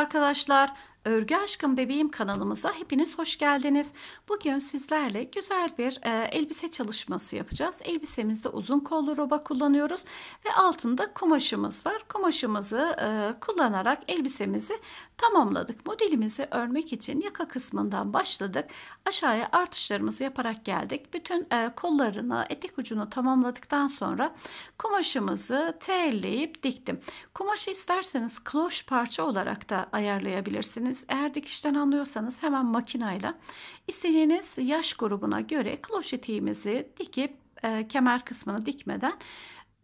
arkadaşlar. Örgü Aşkım Bebeğim kanalımıza hepiniz hoş geldiniz. Bugün sizlerle güzel bir e, elbise çalışması yapacağız. Elbisemizde uzun kollu roba kullanıyoruz ve altında kumaşımız var. Kumaşımızı e, kullanarak elbisemizi tamamladık. Modelimizi örmek için yaka kısmından başladık. Aşağıya artışlarımızı yaparak geldik. Bütün e, kollarını, etek ucunu tamamladıktan sonra kumaşımızı telleyip diktim. Kumaşı isterseniz kloş parça olarak da ayarlayabilirsiniz. Eğer dikişten anlıyorsanız hemen makinayla istediğiniz yaş grubuna göre kloş eteğimizi dikip e, kemer kısmını dikmeden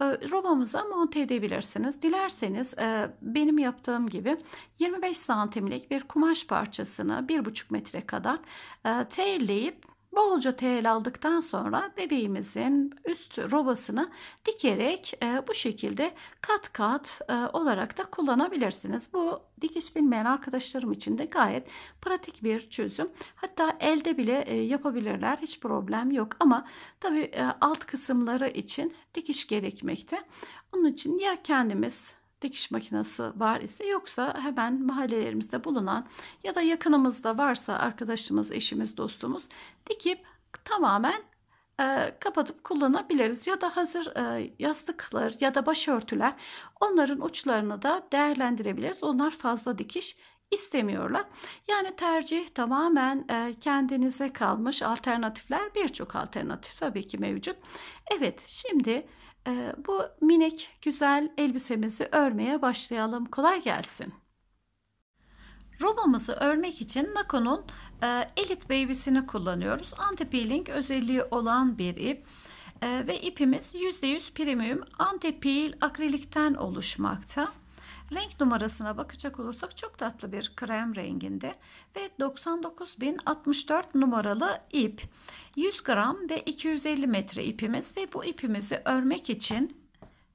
robamıza monte edebilirsiniz. Dilerseniz e, benim yaptığım gibi 25 santimlik bir kumaş parçasını 1,5 metre kadar e, telleyip Bolca tel aldıktan sonra bebeğimizin üst robasını dikerek e, bu şekilde kat kat e, olarak da kullanabilirsiniz. Bu dikiş bilmeyen arkadaşlarım için de gayet pratik bir çözüm. Hatta elde bile e, yapabilirler. Hiç problem yok ama tabii e, alt kısımları için dikiş gerekmekte. Onun için ya kendimiz dikiş makinesi var ise yoksa hemen mahallelerimizde bulunan ya da yakınımızda varsa arkadaşımız, eşimiz, dostumuz dikip tamamen e, kapatıp kullanabiliriz ya da hazır e, yastıklar ya da başörtüler onların uçlarını da değerlendirebiliriz. Onlar fazla dikiş istemiyorlar. Yani tercih tamamen e, kendinize kalmış alternatifler birçok alternatif tabii ki mevcut. Evet şimdi ee, bu minik güzel elbisemizi örmeye başlayalım. Kolay gelsin. Robamızı örmek için Nako'nun e, Elite Baby'sini kullanıyoruz. Anti-peeling özelliği olan bir ip. E, ve ipimiz %100 premium anti-peel akrilikten oluşmakta. Renk numarasına bakacak olursak çok tatlı bir krem renginde ve 99064 numaralı ip. 100 gram ve 250 metre ipimiz ve bu ipimizi örmek için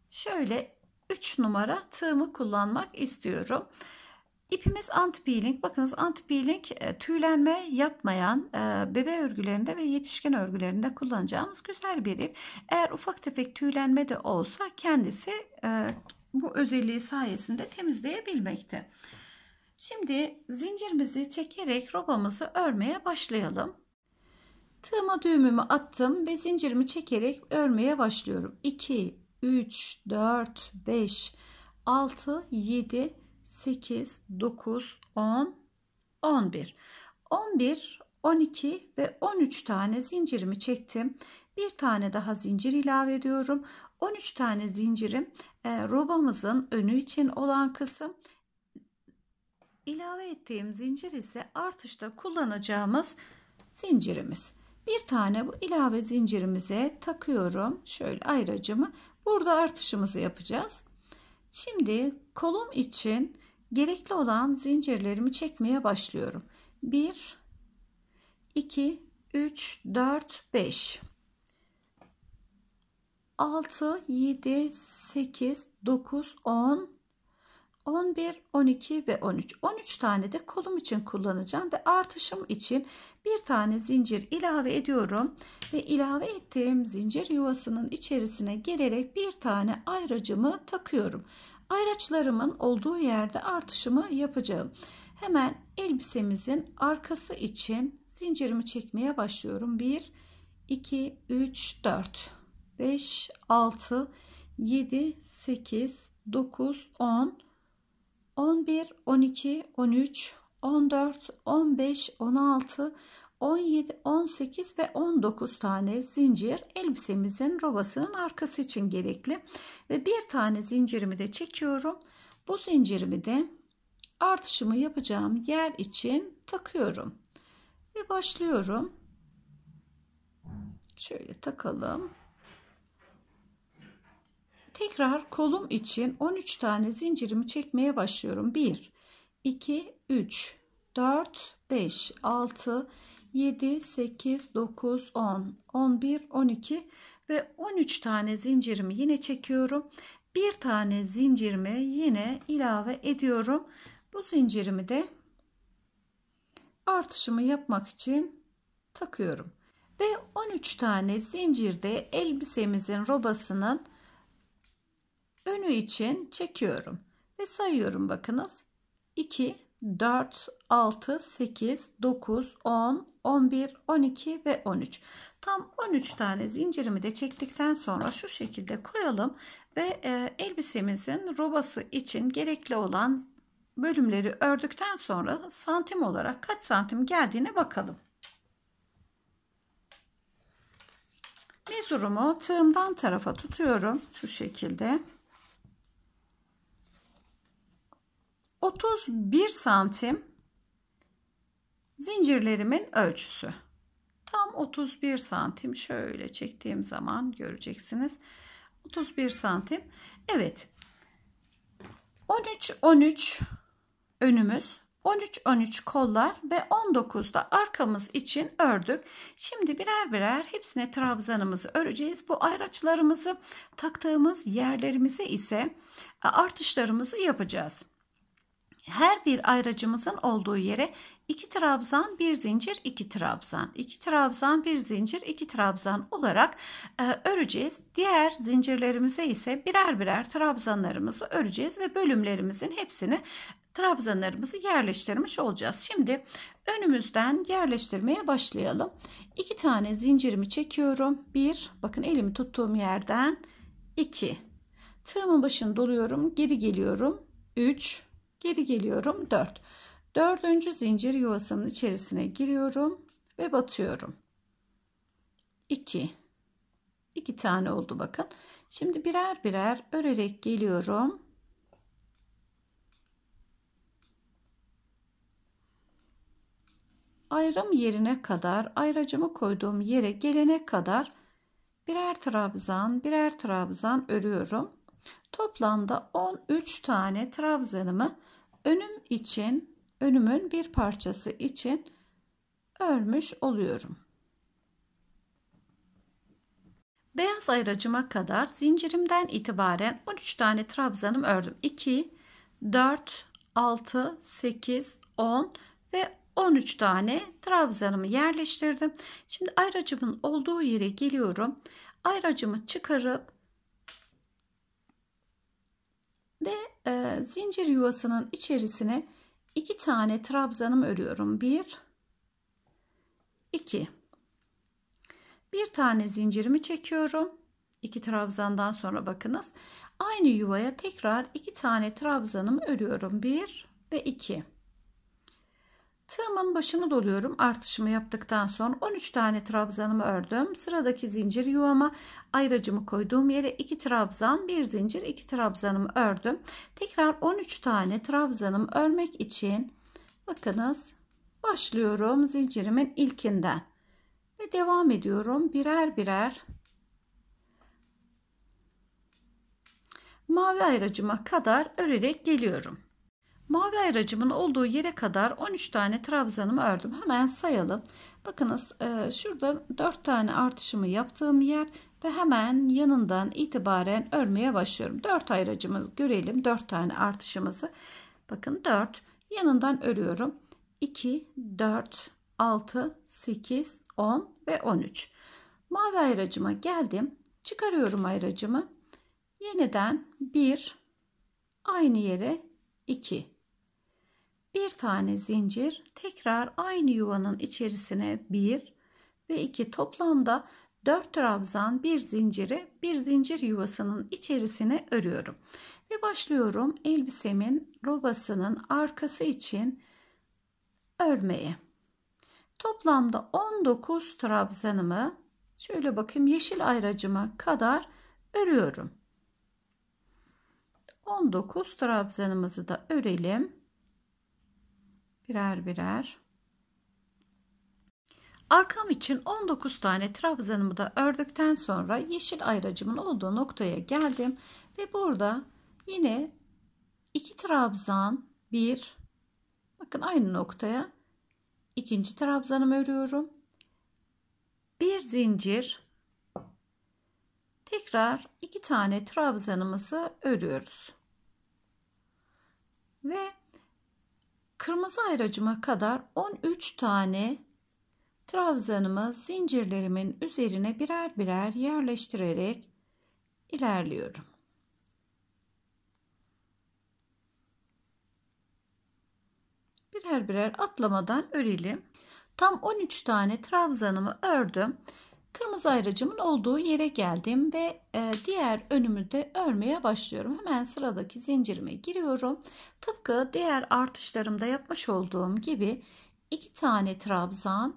şöyle 3 numara tığımı kullanmak istiyorum. İpimiz anti-peeling. Bakınız anti-peeling e, tüylenme yapmayan e, bebe örgülerinde ve yetişkin örgülerinde kullanacağımız güzel bir ip. Eğer ufak tefek tüylenme de olsa kendisi e, bu özelliği sayesinde temizleyebilmekte. Şimdi zincirimizi çekerek robamızı örmeye başlayalım. Tığıma düğümümü attım ve zincirimi çekerek örmeye başlıyorum. 2, 3, 4, 5, 6, 7, 8, 9, 10, 11. 11, 12 ve 13 tane zincirimi çektim. Bir tane daha zincir ilave ediyorum. 13 tane zincirim e, robamızın önü için olan kısım ilave ettiğim zincir ise artışta kullanacağımız zincirimiz. Bir tane bu ilave zincirimize takıyorum. Şöyle ayracımı. Burada artışımızı yapacağız. Şimdi kolum için gerekli olan zincirlerimi çekmeye başlıyorum. 1 2 3 4 5 6, 7, 8, 9, 10, 11, 12 ve 13. 13 tane de kolum için kullanacağım ve artışım için bir tane zincir ilave ediyorum. Ve ilave ettiğim zincir yuvasının içerisine gelerek bir tane ayracımı takıyorum. Ayraçlarımın olduğu yerde artışımı yapacağım. Hemen elbisemizin arkası için zincirimi çekmeye başlıyorum. 1, 2, 3, 4. 5, 6, 7, 8, 9, 10, 11, 12, 13, 14, 15, 16, 17, 18 ve 19 tane zincir elbisemizin robasının arkası için gerekli. Ve bir tane zincirimi de çekiyorum. Bu zincirimi de artışımı yapacağım yer için takıyorum. Ve başlıyorum. Şöyle takalım. Tekrar kolum için 13 tane zincirimi çekmeye başlıyorum. 1, 2, 3, 4, 5, 6, 7, 8, 9, 10, 11, 12 ve 13 tane zincirimi yine çekiyorum. Bir tane zincirimi yine ilave ediyorum. Bu zincirimi de artışımı yapmak için takıyorum. Ve 13 tane zincirde elbisemizin robasının önü için çekiyorum ve sayıyorum bakınız. 2, 4, 6, 8, 9, 10, 11, 12 ve 13. Tam 13 tane zincirimi de çektikten sonra şu şekilde koyalım ve e, elbisemizin robası için gerekli olan bölümleri ördükten sonra santim olarak kaç santim geldiğine bakalım. Mezurumu tığımdan tarafa tutuyorum şu şekilde. 31 santim zincirlerimin ölçüsü. Tam 31 santim şöyle çektiğim zaman göreceksiniz. 31 santim. Evet. 13 13 önümüz 13-13 kollar ve 19'da arkamız için ördük. Şimdi birer birer hepsine trabzanımızı öreceğiz. Bu ayraçlarımızı taktığımız yerlerimize ise e, artışlarımızı yapacağız her bir ayracımızın olduğu yere 2 trabzan, 1 zincir, 2 trabzan, 2 trabzan, 1 zincir, 2 trabzan olarak e, öreceğiz. Diğer zincirlerimize ise birer birer trabzanlarımızı öreceğiz ve bölümlerimizin hepsini trabzanlarımızı yerleştirmiş olacağız. Şimdi önümüzden yerleştirmeye başlayalım. 2 tane zincirimi çekiyorum. 1 bakın elimi tuttuğum yerden 2 tığımın başını doluyorum, geri geliyorum. 3 Geri geliyorum 4. Dördüncü zincir yuvasının içerisine giriyorum ve batıyorum. 2. 2 tane oldu bakın. Şimdi birer birer örerek geliyorum. Ayrım yerine kadar, ayracımı koyduğum yere gelene kadar birer trabzan, birer trabzan örüyorum. Toplamda 13 tane trabzanımı önüm için, önümün bir parçası için örmüş oluyorum. Beyaz ayracıma kadar zincirimden itibaren 13 tane trabzanım ördüm. 2, 4, 6, 8, 10 ve 13 tane trabzanımı yerleştirdim. Şimdi ayracımın olduğu yere geliyorum. Ayracımı çıkarıp ve e, zincir yuvasının içerisine iki tane trabzanım örüyorum. Bir, iki. Bir tane zincirimi çekiyorum. İki trabzandan sonra bakınız. Aynı yuvaya tekrar iki tane trabzanım örüyorum. Bir ve iki. Tığımın başını doluyorum. Artışımı yaptıktan sonra 13 tane trabzanımı ördüm. Sıradaki zincir yuvama ayracımı koyduğum yere 2 trabzan, 1 zincir, 2 trabzanımı ördüm. Tekrar 13 tane trabzanımı örmek için bakınız başlıyorum zincirimin ilkinden ve devam ediyorum birer birer mavi ayracıma kadar örerek geliyorum. Mavi ayracımın olduğu yere kadar 13 tane trabzanımı ördüm. Hemen sayalım. Bakınız e, şurada 4 tane artışımı yaptığım yer ve hemen yanından itibaren örmeye başlıyorum. 4 ayracımızı görelim. 4 tane artışımızı. Bakın 4 yanından örüyorum. 2, 4, 6, 8, 10 ve 13. Mavi ayracıma geldim. Çıkarıyorum ayracımı. Yeniden 1 aynı yere 2 bir tane zincir tekrar aynı yuvanın içerisine bir ve iki toplamda dört trabzan bir zinciri bir zincir yuvasının içerisine örüyorum ve başlıyorum elbisemin robasının arkası için örmeye toplamda 19 trabzanımı şöyle bakayım yeşil ayracıma kadar örüyorum 19 trabzanımızı da örelim birer birer. Arkam için 19 tane trabzanımı da ördükten sonra yeşil ayracımın olduğu noktaya geldim ve burada yine iki trabzan bir bakın aynı noktaya ikinci trabzanımı örüyorum bir zincir tekrar iki tane trabzanımızı örüyoruz ve kırmızı ayracıma kadar 13 tane trabzanımı zincirlerimin üzerine birer birer yerleştirerek ilerliyorum. Birer birer atlamadan örelim. Tam 13 tane trabzanımı ördüm. Kırmızı ayracımın olduğu yere geldim ve e, diğer önümü de örmeye başlıyorum. Hemen sıradaki zincirime giriyorum. Tıpkı diğer artışlarımda yapmış olduğum gibi iki tane trabzan,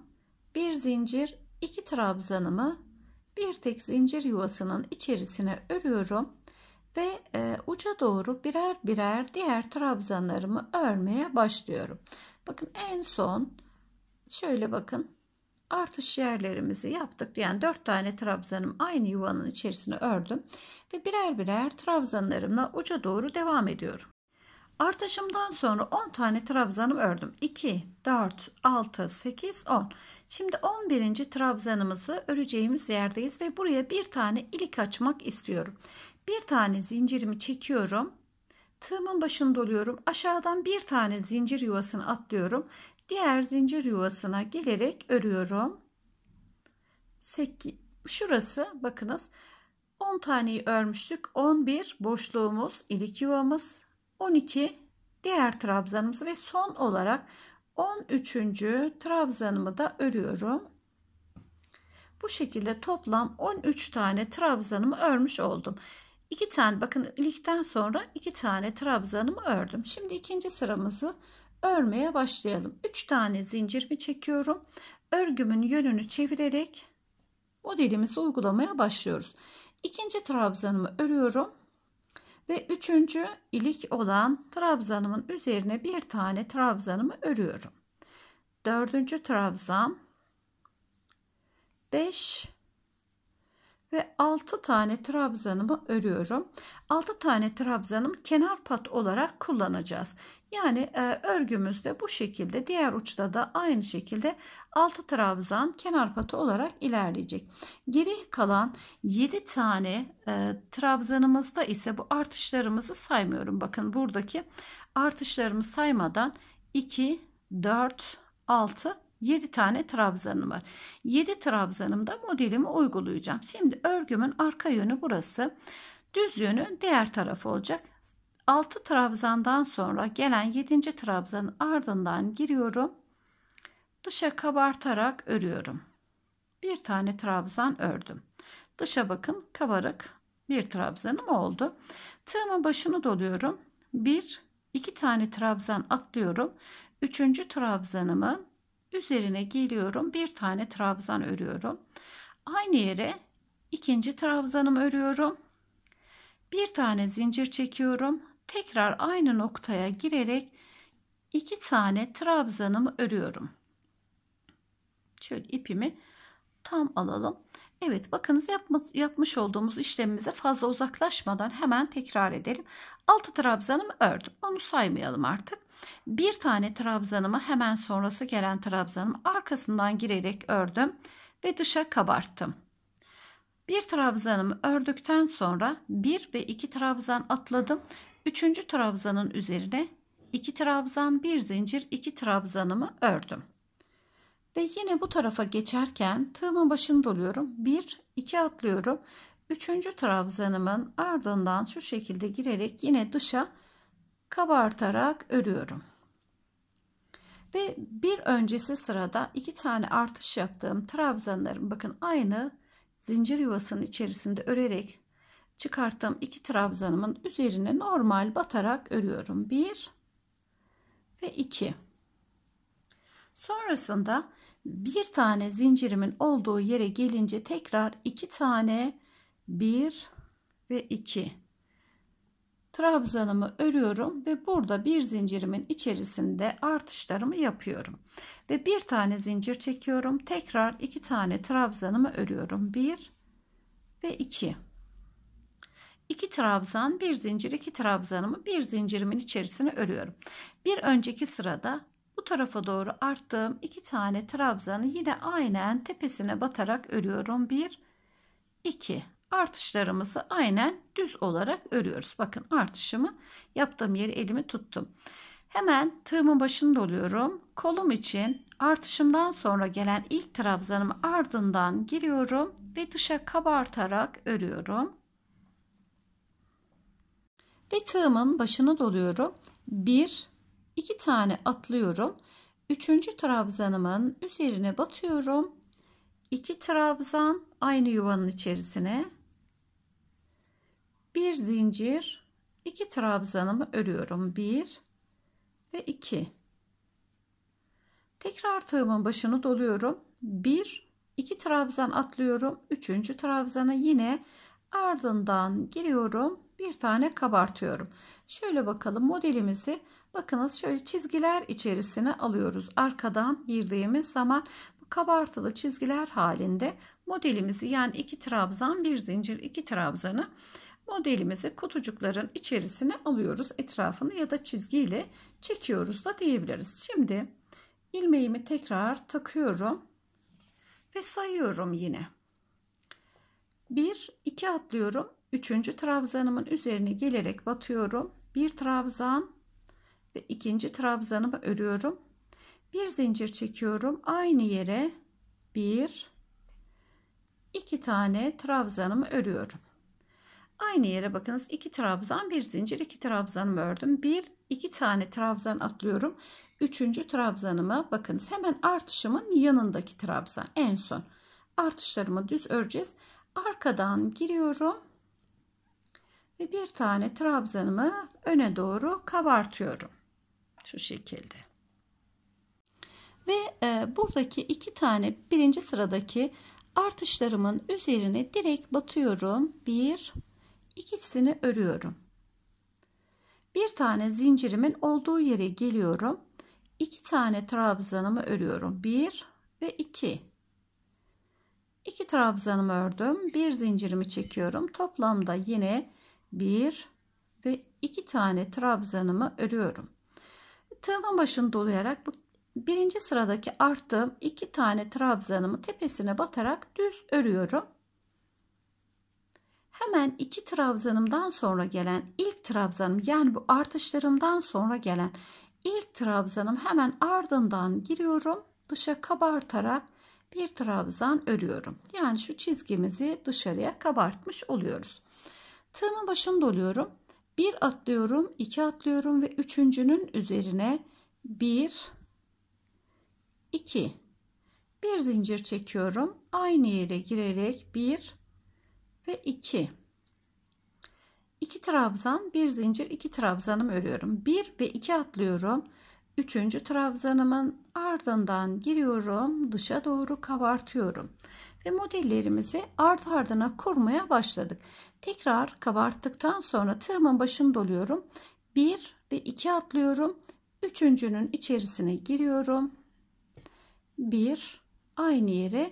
bir zincir, iki trabzanımı bir tek zincir yuvasının içerisine örüyorum ve e, uca doğru birer birer diğer trabzanlarımı örmeye başlıyorum. Bakın en son şöyle bakın artış yerlerimizi yaptık. Yani 4 tane trabzanım aynı yuvanın içerisine ördüm ve birer birer trabzanlarımla uca doğru devam ediyorum. Artışımdan sonra 10 tane trabzanım ördüm. 2, 4, 6, 8, 10. Şimdi 11. trabzanımızı öreceğimiz yerdeyiz ve buraya bir tane ilik açmak istiyorum. Bir tane zincirimi çekiyorum. Tığımın başını doluyorum. Aşağıdan bir tane zincir yuvasını atlıyorum diğer zincir yuvasına gelerek örüyorum. 8 şurası bakınız 10 taneyi örmüştük. 11 boşluğumuz, ilik yuvamız, 12 diğer trabzanımız ve son olarak 13. trabzanımı da örüyorum. Bu şekilde toplam 13 tane trabzanımı örmüş oldum. 2 tane bakın ilikten sonra 2 tane trabzanımı ördüm. Şimdi ikinci sıramızı örmeye başlayalım. 3 tane zincirimi çekiyorum. Örgümün yönünü çevirerek modelimizi uygulamaya başlıyoruz. İkinci trabzanımı örüyorum ve üçüncü ilik olan trabzanımın üzerine bir tane trabzanımı örüyorum. Dördüncü trabzan beş ve 6 tane trabzanımı örüyorum. 6 tane trabzanım kenar pat olarak kullanacağız. Yani e, örgümüzde bu şekilde diğer uçta da aynı şekilde 6 trabzan kenar patı olarak ilerleyecek. Geri kalan 7 tane e, trabzanımızda ise bu artışlarımızı saymıyorum. Bakın buradaki artışlarımı saymadan 2, 4, 6 7 tane trabzanım var. 7 trabzanımda modelimi uygulayacağım. Şimdi örgümün arka yönü burası. Düz yönü diğer taraf olacak. 6 trabzandan sonra gelen 7. trabzanın ardından giriyorum. Dışa kabartarak örüyorum. Bir tane trabzan ördüm. Dışa bakın kabarık bir trabzanım oldu. Tığımın başını doluyorum. Bir, iki tane trabzan atlıyorum. Üçüncü trabzanımı Üzerine geliyorum. Bir tane trabzan örüyorum. Aynı yere ikinci trabzanımı örüyorum. Bir tane zincir çekiyorum. Tekrar aynı noktaya girerek iki tane trabzanımı örüyorum. Şöyle ipimi tam alalım. Evet bakınız yapma, yapmış olduğumuz işlemimize fazla uzaklaşmadan hemen tekrar edelim. 6 trabzanımı ördüm. Onu saymayalım artık bir tane trabzanımı hemen sonrası gelen trabzanım arkasından girerek ördüm ve dışa kabarttım. Bir trabzanımı ördükten sonra bir ve iki trabzan atladım. Üçüncü trabzanın üzerine iki trabzan bir zincir iki trabzanımı ördüm. Ve yine bu tarafa geçerken tığımın başını doluyorum. Bir iki atlıyorum. Üçüncü trabzanımın ardından şu şekilde girerek yine dışa kabartarak örüyorum. Ve bir öncesi sırada iki tane artış yaptığım trabzanlarım bakın aynı zincir yuvasının içerisinde örerek çıkarttığım iki trabzanımın üzerine normal batarak örüyorum. 1 ve 2. Sonrasında bir tane zincirimin olduğu yere gelince tekrar iki tane 1 ve 2 trabzanımı örüyorum ve burada bir zincirimin içerisinde artışlarımı yapıyorum. Ve bir tane zincir çekiyorum. Tekrar iki tane trabzanımı örüyorum. Bir ve iki. İki trabzan, bir zincir, iki trabzanımı bir zincirimin içerisine örüyorum. Bir önceki sırada bu tarafa doğru arttığım iki tane trabzanı yine aynen tepesine batarak örüyorum. Bir, iki artışlarımızı aynen düz olarak örüyoruz. Bakın artışımı yaptığım yeri elimi tuttum. Hemen tığımın başını doluyorum. Kolum için artışımdan sonra gelen ilk trabzanımı ardından giriyorum ve dışa kabartarak örüyorum. Ve tığımın başını doluyorum. 1 2 tane atlıyorum. 3. trabzanımın üzerine batıyorum. 2 trabzan aynı yuvanın içerisine bir zincir iki trabzanımı örüyorum bir ve iki tekrar tığımın başını doluyorum bir iki trabzan atlıyorum üçüncü trabzana yine ardından giriyorum bir tane kabartıyorum şöyle bakalım modelimizi bakınız şöyle çizgiler içerisine alıyoruz arkadan girdiğimiz zaman kabartılı çizgiler halinde modelimizi yani iki trabzan bir zincir iki trabzanı modelimizi kutucukların içerisine alıyoruz. Etrafını ya da çizgiyle çekiyoruz da diyebiliriz. Şimdi ilmeğimi tekrar takıyorum ve sayıyorum yine. 1 2 atlıyorum. 3. trabzanımın üzerine gelerek batıyorum. 1 trabzan ve ikinci trabzanımı örüyorum. Bir zincir çekiyorum. Aynı yere 1 2 tane trabzanımı örüyorum. Aynı yere bakınız. iki trabzan, bir zincir, iki trabzanımı ördüm. Bir, iki tane trabzan atlıyorum. Üçüncü trabzanımı, bakınız. Hemen artışımın yanındaki trabzan en son. Artışlarımı düz öreceğiz. Arkadan giriyorum. Ve bir tane trabzanımı öne doğru kabartıyorum. Şu şekilde. Ve e, buradaki iki tane birinci sıradaki artışlarımın üzerine direkt batıyorum. Bir ikisini örüyorum. Bir tane zincirimin olduğu yere geliyorum. İki tane trabzanımı örüyorum. Bir ve iki. İki trabzanımı ördüm. Bir zincirimi çekiyorum. Toplamda yine bir ve iki tane trabzanımı örüyorum. Tığımın başını dolayarak bu birinci sıradaki arttığım iki tane trabzanımı tepesine batarak düz örüyorum hemen iki trabzanımdan sonra gelen ilk trabzanım yani bu artışlarımdan sonra gelen ilk trabzanım hemen ardından giriyorum. Dışa kabartarak bir trabzan örüyorum. Yani şu çizgimizi dışarıya kabartmış oluyoruz. Tığımın başını doluyorum. Bir atlıyorum, iki atlıyorum ve üçüncünün üzerine bir, iki, bir zincir çekiyorum. Aynı yere girerek bir, ve 2. 2 trabzan, bir zincir, 2 trabzanım örüyorum. 1 ve 2 atlıyorum. 3. trabzanımın ardından giriyorum, dışa doğru kabartıyorum. Ve modellerimizi art ardına kurmaya başladık. Tekrar kabarttıktan sonra tığımın başını doluyorum. 1 ve 2 atlıyorum. Üçüncünün içerisine giriyorum. 1 aynı yere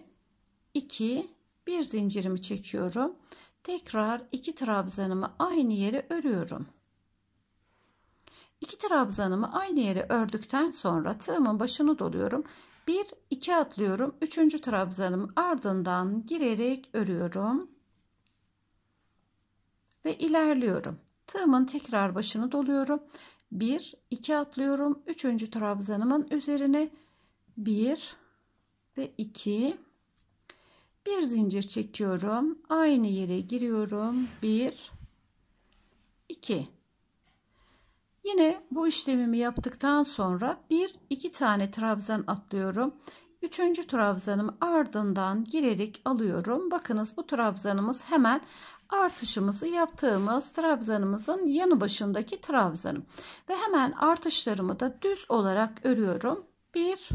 2 bir zincirimi çekiyorum tekrar iki trabzanımı aynı yere örüyorum iki trabzanımı aynı yere ördükten sonra tığımın başını doluyorum 1 2 atlıyorum 3. trabzanımı ardından girerek örüyorum ve ilerliyorum tığımın tekrar başını doluyorum 1 2 atlıyorum 3. trabzanımın üzerine 1 ve 2 bir zincir çekiyorum aynı yere giriyorum 1 2 yine bu işlemimi yaptıktan sonra bir iki tane trabzan atlıyorum üçüncü trabzanım ardından girerek alıyorum bakınız bu trabzanımız hemen artışımızı yaptığımız trabzanımızın yanı başındaki trabzanım ve hemen artışlarımı da düz olarak örüyorum 1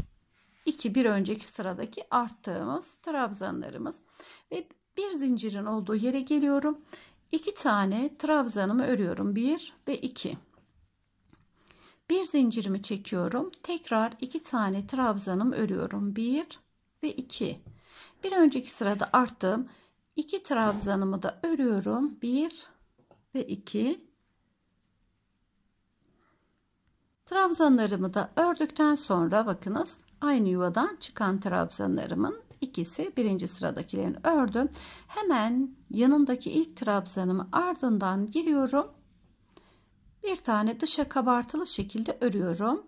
2 bir önceki sıradaki arttığımız trabzanlarımız ve bir zincirin olduğu yere geliyorum. 2 tane trabzanımı örüyorum. 1 ve 2. Bir zincirimi çekiyorum. Tekrar 2 tane trabzanımı örüyorum. 1 ve 2. Bir önceki sırada arttığım 2 trabzanımı da örüyorum. 1 ve 2. Trabzanlarımı da ördükten sonra bakınız aynı yuvadan çıkan trabzanlarımın ikisi birinci sıradakilerini ördüm. Hemen yanındaki ilk trabzanımı ardından giriyorum. Bir tane dışa kabartılı şekilde örüyorum.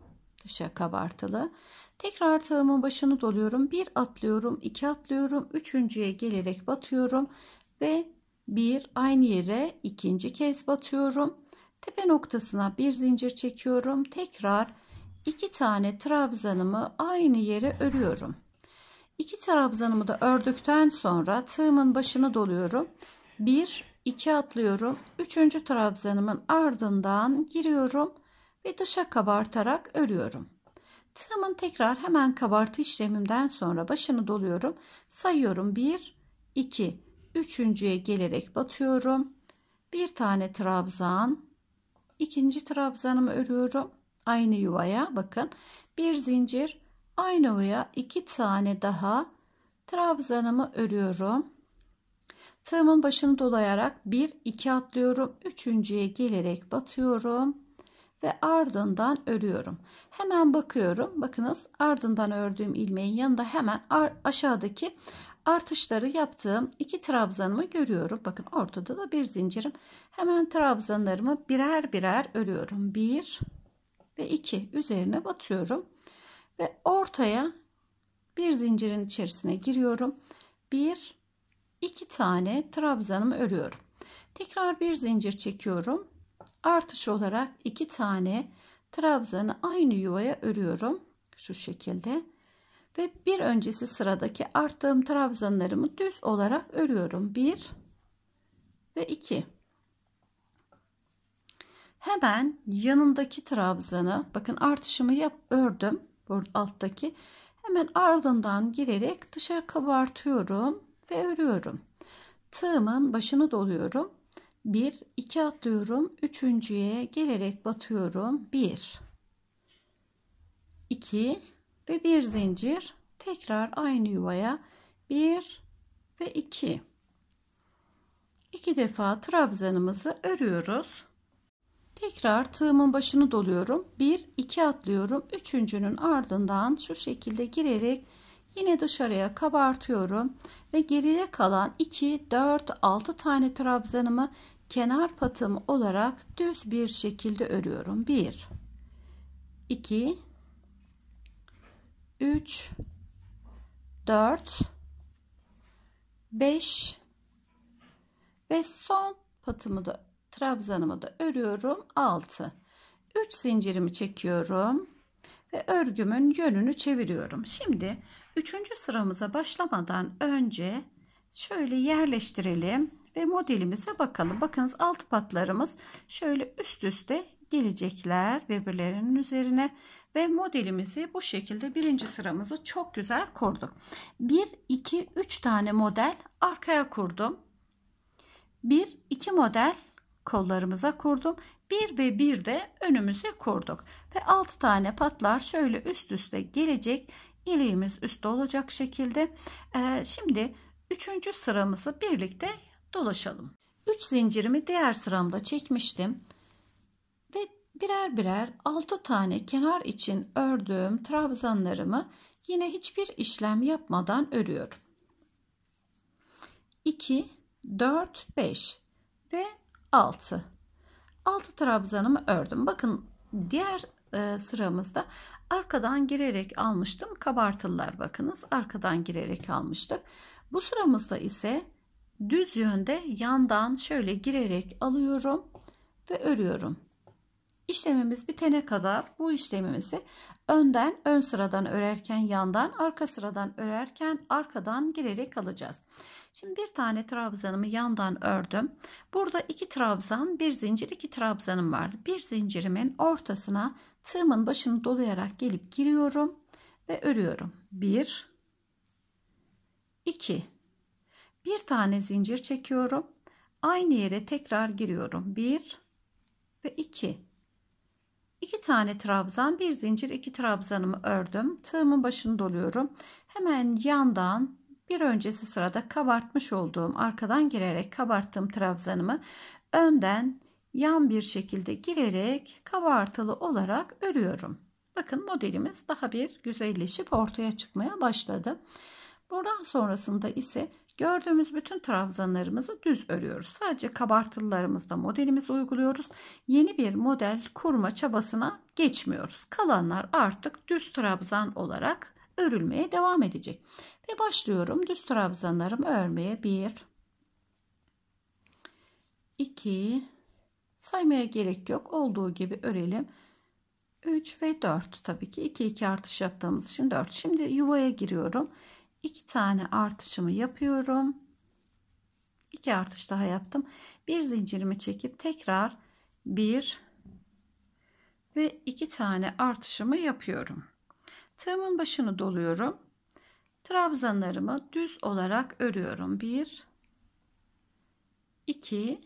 Dışa kabartılı. Tekrar tığımın başını doluyorum. Bir atlıyorum, iki atlıyorum. Üçüncüye gelerek batıyorum. Ve bir aynı yere ikinci kez batıyorum. Tepe noktasına bir zincir çekiyorum. Tekrar iki tane trabzanımı aynı yere örüyorum. İki trabzanımı da ördükten sonra tığımın başını doluyorum. Bir, iki atlıyorum. Üçüncü trabzanımın ardından giriyorum ve dışa kabartarak örüyorum. Tığımın tekrar hemen kabartı işlemimden sonra başını doluyorum. Sayıyorum 1, 2, 3.ye gelerek batıyorum. Bir tane trabzan, ikinci trabzanımı örüyorum aynı yuvaya bakın bir zincir aynı yuvaya iki tane daha trabzanımı örüyorum tığımın başını dolayarak 1 2 atlıyorum üçüncüye gelerek batıyorum ve ardından örüyorum hemen bakıyorum bakınız ardından ördüğüm ilmeğin yanında hemen aşağıdaki artışları yaptığım iki trabzanımı görüyorum. Bakın ortada da bir zincirim. Hemen trabzanlarımı birer birer örüyorum. 1 ve 2 üzerine batıyorum. Ve ortaya bir zincirin içerisine giriyorum. 1 2 tane trabzanımı örüyorum. Tekrar bir zincir çekiyorum. Artış olarak 2 tane trabzanı aynı yuvaya örüyorum. Şu şekilde. Ve bir öncesi sıradaki arttığım trabzanlarımı düz olarak örüyorum. 1 ve 2. Hemen yanındaki trabzanı bakın artışımı yap ördüm. Burada alttaki. Hemen ardından girerek dışarı kabartıyorum ve örüyorum. Tığımın başını doluyorum. 1 2 atlıyorum. üçüncüye gelerek batıyorum. 1 2 ve bir zincir. Tekrar aynı yuvaya 1 ve 2. 2 defa trabzanımızı örüyoruz. Tekrar tığımın başını doluyorum. 1 2 atlıyorum. Üçüncünün ardından şu şekilde girerek yine dışarıya kabartıyorum ve geriye kalan 2 4 6 tane trabzanımı kenar patım olarak düz bir şekilde örüyorum. 1 2 3 4 5 ve son patımı da trabzanımı da örüyorum 6 3 zincirimi çekiyorum ve örgümün yönünü çeviriyorum şimdi 3. sıramıza başlamadan önce şöyle yerleştirelim ve modelimize bakalım bakınız alt patlarımız şöyle üst üste gelecekler birbirlerinin üzerine ve modelimizi bu şekilde birinci sıramızı çok güzel kurduk 1 2 3 tane model arkaya kurdum 1 2 model kollarımıza kurdum. Bir ve bir de önümüze kurduk. Ve 6 tane patlar şöyle üst üste gelecek. İliğimiz üstte olacak şekilde. Ee, şimdi 3. sıramızı birlikte dolaşalım. 3 zincirimi diğer sıramda çekmiştim. Ve birer birer 6 tane kenar için ördüğüm trabzanlarımı yine hiçbir işlem yapmadan örüyorum. 2, 4, 5 ve 6. 6 trabzanımı ördüm. Bakın diğer e, sıramızda arkadan girerek almıştım. kabartılar bakınız. Arkadan girerek almıştık. Bu sıramızda ise düz yönde yandan şöyle girerek alıyorum ve örüyorum. İşlemimiz bitene kadar bu işlemimizi önden ön sıradan örerken yandan arka sıradan örerken arkadan girerek alacağız. Şimdi bir tane trabzanımı yandan ördüm. Burada iki trabzan, bir zincir, iki trabzanım vardı. Bir zincirimin ortasına tığımın başını dolayarak gelip giriyorum ve örüyorum. 1 2 Bir tane zincir çekiyorum. Aynı yere tekrar giriyorum. 1 ve 2 2 tane trabzan, bir zincir, iki trabzanımı ördüm. Tığımın başını doluyorum. Hemen yandan bir öncesi sırada kabartmış olduğum arkadan girerek kabarttığım trabzanımı önden yan bir şekilde girerek kabartılı olarak örüyorum. Bakın modelimiz daha bir güzelleşip ortaya çıkmaya başladı. Buradan sonrasında ise gördüğümüz bütün trabzanlarımızı düz örüyoruz. Sadece kabartılılarımızda modelimizi uyguluyoruz. Yeni bir model kurma çabasına geçmiyoruz. Kalanlar artık düz trabzan olarak örülmeye devam edecek. Ve başlıyorum düz trabzanlarımı örmeye. 1 2 saymaya gerek yok. Olduğu gibi örelim. 3 ve 4 tabii ki 2 2 artış yaptığımız için 4. Şimdi yuvaya giriyorum. 2 tane artışımı yapıyorum. 2 artış daha yaptım. Bir zincirimi çekip tekrar 1 ve 2 tane artışımı yapıyorum. Tığımın başını doluyorum. Trabzanlarımı düz olarak örüyorum. 1 2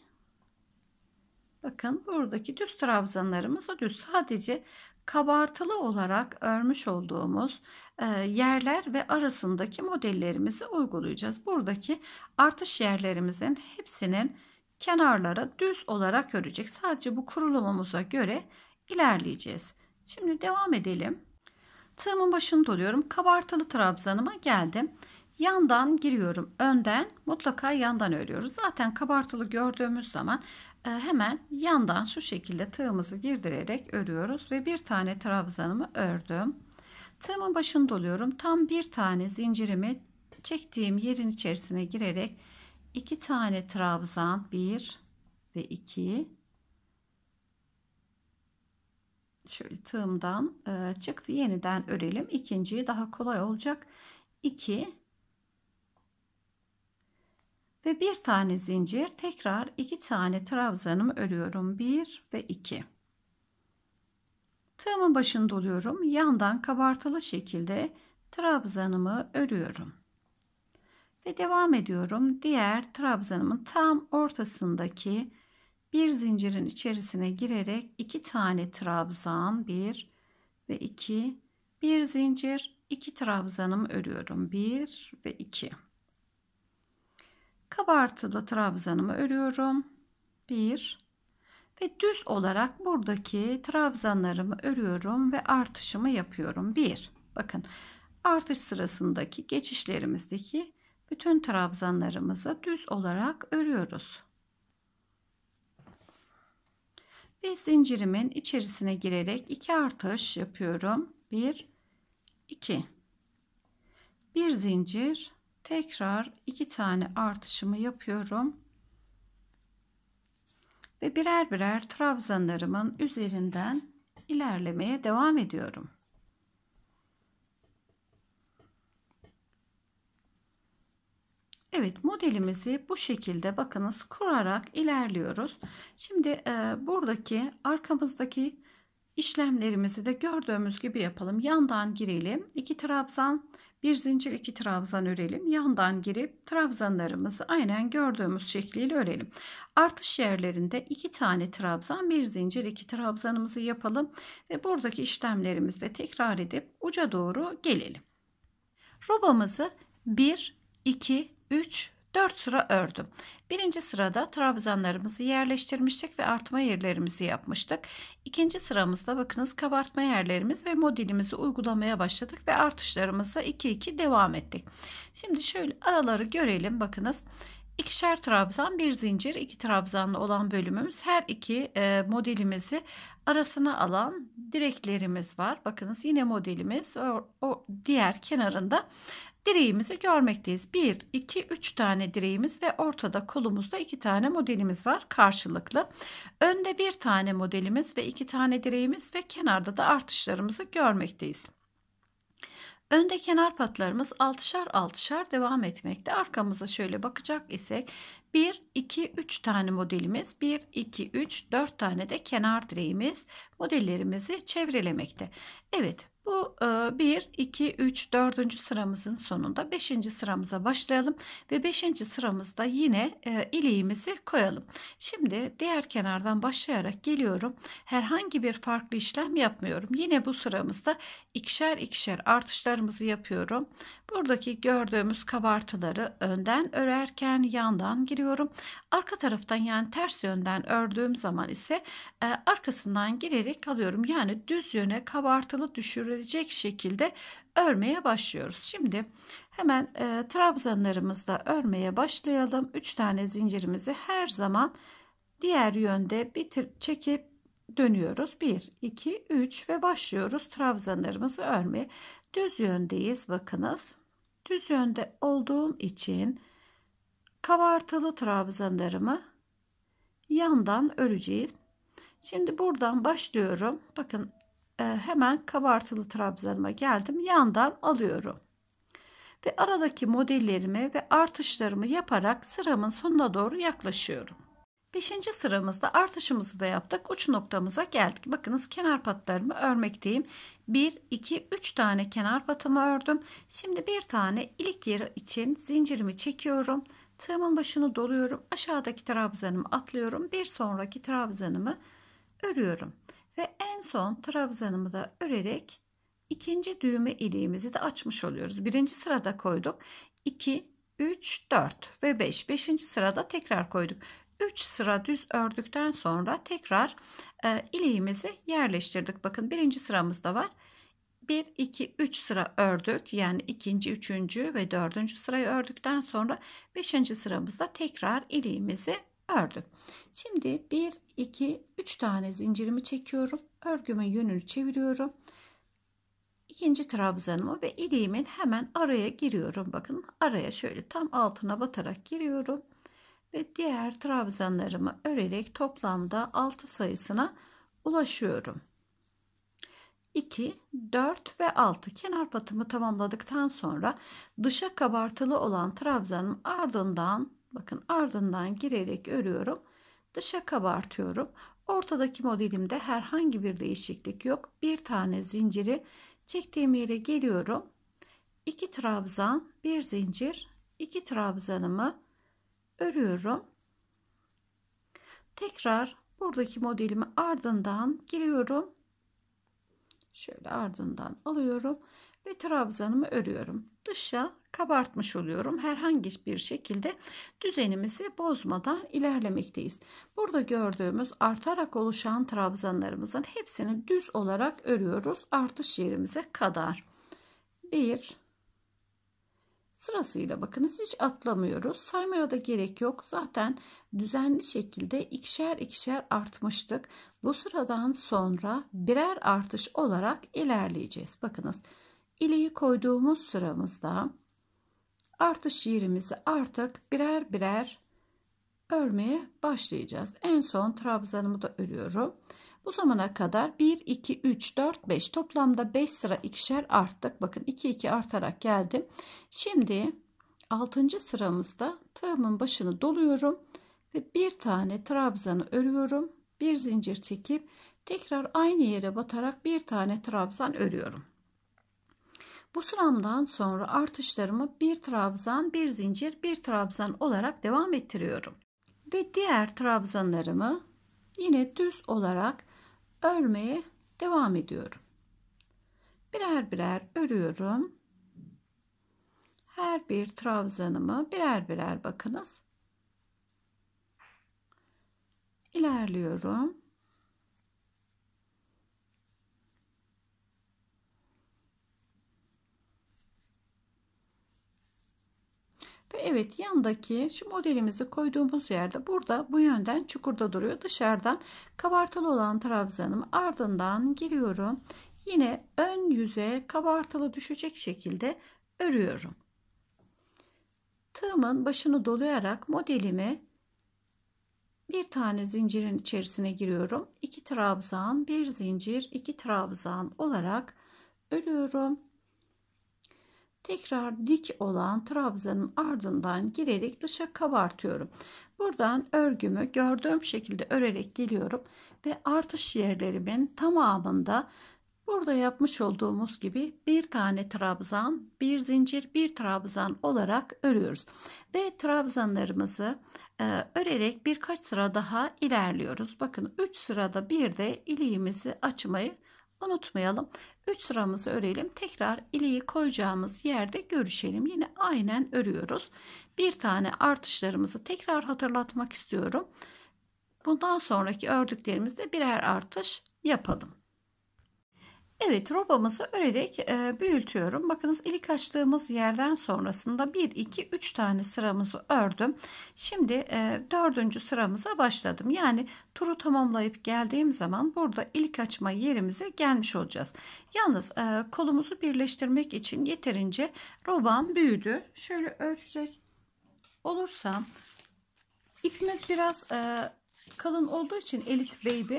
Bakın buradaki düz trabzanlarımız düz. Sadece kabartılı olarak örmüş olduğumuz e, yerler ve arasındaki modellerimizi uygulayacağız. Buradaki artış yerlerimizin hepsinin kenarlara düz olarak örecek. Sadece bu kurulumumuza göre ilerleyeceğiz. Şimdi devam edelim. Tığımın başını doluyorum. Kabartılı trabzanıma geldim. Yandan giriyorum. Önden mutlaka yandan örüyoruz. Zaten kabartılı gördüğümüz zaman e, hemen yandan şu şekilde tığımızı girdirerek örüyoruz ve bir tane trabzanımı ördüm. Tığımın başını doluyorum. Tam bir tane zincirimi çektiğim yerin içerisine girerek iki tane trabzan bir ve iki şöyle tığımdan e, çıktı yeniden örelim ikinciyi daha kolay olacak 2 ve bir tane zincir tekrar iki tane trabzanımı örüyorum 1 ve 2 tığımın başını doluyorum yandan kabartılı şekilde trabzanımı örüyorum ve devam ediyorum diğer trabzanımın tam ortasındaki bir zincirin içerisine girerek iki tane trabzan bir ve iki bir zincir iki trabzanımı örüyorum bir ve iki kabartılı trabzanımı örüyorum bir ve düz olarak buradaki trabzanlarımı örüyorum ve artışımı yapıyorum bir bakın artış sırasındaki geçişlerimizdeki bütün trabzanlarımızı düz olarak örüyoruz Ve zincirimin içerisine girerek iki artış yapıyorum. Bir, iki. Bir zincir tekrar iki tane artışımı yapıyorum. Ve birer birer trabzanlarımın üzerinden ilerlemeye devam ediyorum. Evet modelimizi bu şekilde bakınız kurarak ilerliyoruz. Şimdi e, buradaki arkamızdaki işlemlerimizi de gördüğümüz gibi yapalım. Yandan girelim. 2 trabzan bir zincir iki trabzan örelim. Yandan girip trabzanlarımızı aynen gördüğümüz şekliyle örelim. Artış yerlerinde iki tane trabzan bir zincir iki trabzanımızı yapalım. Ve buradaki işlemlerimizi de tekrar edip uca doğru gelelim. Robamızı bir, iki 3, 4 sıra ördüm. Birinci sırada trabzanlarımızı yerleştirmiştik ve artma yerlerimizi yapmıştık. İkinci sıramızda bakınız kabartma yerlerimiz ve modelimizi uygulamaya başladık ve artışlarımızla 2-2 devam ettik. Şimdi şöyle araları görelim bakınız. İkişer trabzan bir zincir iki trabzanlı olan bölümümüz her iki e, modelimizi arasına alan direklerimiz var bakınız yine modelimiz o, o diğer kenarında direğimizi görmekteyiz. 1, 2, 3 tane direğimiz ve ortada kolumuzda 2 tane modelimiz var karşılıklı. Önde 1 tane modelimiz ve 2 tane direğimiz ve kenarda da artışlarımızı görmekteyiz. Önde kenar patlarımız altışar altışar devam etmekte. Arkamıza şöyle bakacak isek 1, 2, 3 tane modelimiz, 1, 2, 3, 4 tane de kenar direğimiz modellerimizi çevrelemekte. Evet bu 1, 2, 3, 4. sıramızın sonunda 5. sıramıza başlayalım ve 5. sıramızda yine e, iliğimizi koyalım. Şimdi diğer kenardan başlayarak geliyorum. Herhangi bir farklı işlem yapmıyorum. Yine bu sıramızda ikişer ikişer artışlarımızı yapıyorum. Buradaki gördüğümüz kabartıları önden örerken yandan giriyorum. Arka taraftan yani ters yönden ördüğüm zaman ise e, arkasından girerek alıyorum. Yani düz yöne kabartılı düşürülecek şekilde örmeye başlıyoruz. Şimdi hemen e, trabzanlarımızla örmeye başlayalım. 3 tane zincirimizi her zaman diğer yönde bitir çekip dönüyoruz. 1, 2, 3 ve başlıyoruz trabzanlarımızı örmeye. Düz yöndeyiz bakınız. Düz yönde olduğum için kabartılı trabzanlarımı yandan öreceğiz. Şimdi buradan başlıyorum. Bakın e, hemen kabartılı trabzanıma geldim. Yandan alıyorum. Ve aradaki modellerimi ve artışlarımı yaparak sıramın sonuna doğru yaklaşıyorum. Beşinci sıramızda artışımızı da yaptık. Uç noktamıza geldik. Bakınız kenar patlarımı örmekteyim. 1, 2, 3 tane kenar patımı ördüm. Şimdi bir tane ilik yeri için zincirimi çekiyorum. Tığımın başını doluyorum. Aşağıdaki trabzanımı atlıyorum. Bir sonraki trabzanımı örüyorum. Ve en son trabzanımı da örerek ikinci düğme iliğimizi de açmış oluyoruz. Birinci sırada koyduk. 2, 3, 4 ve 5. Beşinci sırada tekrar koyduk. 3 sıra düz ördükten sonra tekrar e, ileğimizi yerleştirdik. Bakın birinci sıramızda var. 1, 2, 3 sıra ördük. Yani ikinci, üçüncü ve dördüncü sırayı ördükten sonra beşinci sıramızda tekrar ileğimizi ördük. Şimdi 1, 2, 3 tane zincirimi çekiyorum. Örgümün yönünü çeviriyorum. İkinci trabzanımı ve iliğimin hemen araya giriyorum. Bakın araya şöyle tam altına batarak giriyorum ve diğer trabzanlarımı örerek toplamda 6 sayısına ulaşıyorum. 2, 4 ve 6 kenar patımı tamamladıktan sonra dışa kabartılı olan trabzanım ardından bakın ardından girerek örüyorum. Dışa kabartıyorum. Ortadaki modelimde herhangi bir değişiklik yok. Bir tane zinciri çektiğim yere geliyorum. 2 trabzan, bir zincir, 2 trabzanımı örüyorum. Tekrar buradaki modelimi ardından giriyorum. Şöyle ardından alıyorum ve trabzanımı örüyorum. Dışa kabartmış oluyorum. Herhangi bir şekilde düzenimizi bozmadan ilerlemekteyiz. Burada gördüğümüz artarak oluşan trabzanlarımızın hepsini düz olarak örüyoruz. Artış yerimize kadar. 1 Sırasıyla bakınız hiç atlamıyoruz. Saymaya da gerek yok. Zaten düzenli şekilde ikişer ikişer artmıştık. Bu sıradan sonra birer artış olarak ilerleyeceğiz. Bakınız ileyi koyduğumuz sıramızda artış yerimizi artık birer birer örmeye başlayacağız. En son trabzanımı da örüyorum. Bu zamana kadar 1, 2, 3, 4, 5 toplamda 5 sıra ikişer arttık. Bakın 2, 2 artarak geldim. Şimdi 6. sıramızda tığımın başını doluyorum ve bir tane trabzanı örüyorum. Bir zincir çekip tekrar aynı yere batarak bir tane trabzan örüyorum. Bu sıramdan sonra artışlarımı bir trabzan, bir zincir, bir trabzan olarak devam ettiriyorum. Ve diğer trabzanlarımı yine düz olarak örmeye devam ediyorum. Birer birer örüyorum. Her bir trabzanımı birer birer bakınız. İlerliyorum. Ve evet yandaki şu modelimizi koyduğumuz yerde burada bu yönden çukurda duruyor. Dışarıdan kabartılı olan trabzanım ardından giriyorum. Yine ön yüze kabartılı düşecek şekilde örüyorum. Tığımın başını dolayarak modelimi bir tane zincirin içerisine giriyorum. 2 trabzan, bir zincir, iki trabzan olarak örüyorum tekrar dik olan trabzanın ardından girerek dışa kabartıyorum. Buradan örgümü gördüğüm şekilde örerek geliyorum ve artış yerlerimin tamamında burada yapmış olduğumuz gibi bir tane trabzan, bir zincir, bir trabzan olarak örüyoruz. Ve trabzanlarımızı e, örerek birkaç sıra daha ilerliyoruz. Bakın 3 sırada bir de iliğimizi açmayı unutmayalım. 3 sıramızı örelim. Tekrar ileği koyacağımız yerde görüşelim. Yine aynen örüyoruz. Bir tane artışlarımızı tekrar hatırlatmak istiyorum. Bundan sonraki ördüklerimizde birer artış yapalım. Evet robamızı örerek e, büyütüyorum. Bakınız ilik açtığımız yerden sonrasında 1, 2, 3 tane sıramızı ördüm. Şimdi e, 4. sıramıza başladım. Yani turu tamamlayıp geldiğim zaman burada ilik açma yerimize gelmiş olacağız. Yalnız e, kolumuzu birleştirmek için yeterince robam büyüdü. Şöyle ölçecek olursam ipimiz biraz e, kalın olduğu için Elite Baby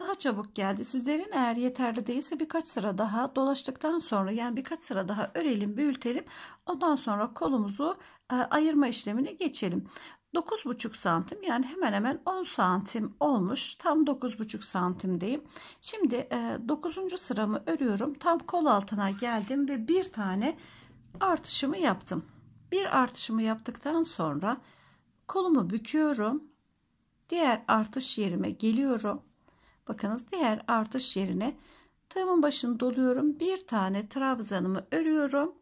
daha çabuk geldi. Sizlerin eğer yeterli değilse birkaç sıra daha dolaştıktan sonra yani birkaç sıra daha örelim büyütelim. Ondan sonra kolumuzu e, ayırma işlemine geçelim. 9,5 santim yani hemen hemen 10 santim olmuş. Tam 9,5 santimdeyim. Şimdi e, 9. sıramı örüyorum. Tam kol altına geldim ve bir tane artışımı yaptım. Bir artışımı yaptıktan sonra kolumu büküyorum. Diğer artış yerime geliyorum Bakınız diğer artış yerine tığımın başını doluyorum. Bir tane trabzanımı örüyorum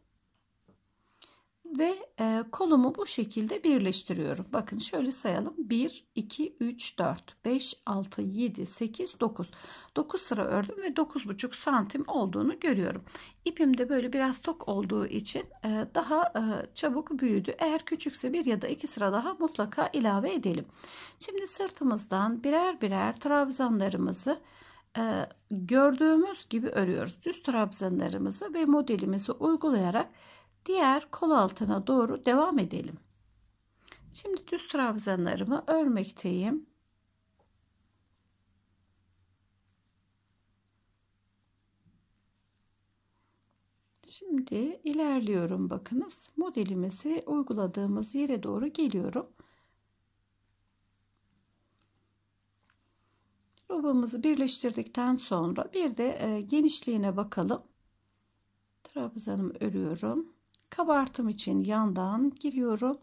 ve e, kolumu bu şekilde birleştiriyorum. Bakın şöyle sayalım. 1, 2, 3, 4, 5, 6, 7, 8, 9. 9 sıra ördüm ve 9,5 santim olduğunu görüyorum. İpim de böyle biraz tok olduğu için e, daha e, çabuk büyüdü. Eğer küçükse bir ya da iki sıra daha mutlaka ilave edelim. Şimdi sırtımızdan birer birer trabzanlarımızı gördüğümüz gibi örüyoruz. Düz trabzanlarımızı ve modelimizi uygulayarak diğer kol altına doğru devam edelim. Şimdi düz trabzanlarımı örmekteyim. Şimdi ilerliyorum bakınız. Modelimizi uyguladığımız yere doğru geliyorum. Robamızı birleştirdikten sonra bir de e, genişliğine bakalım. Trabzanımı örüyorum kabartım için yandan giriyorum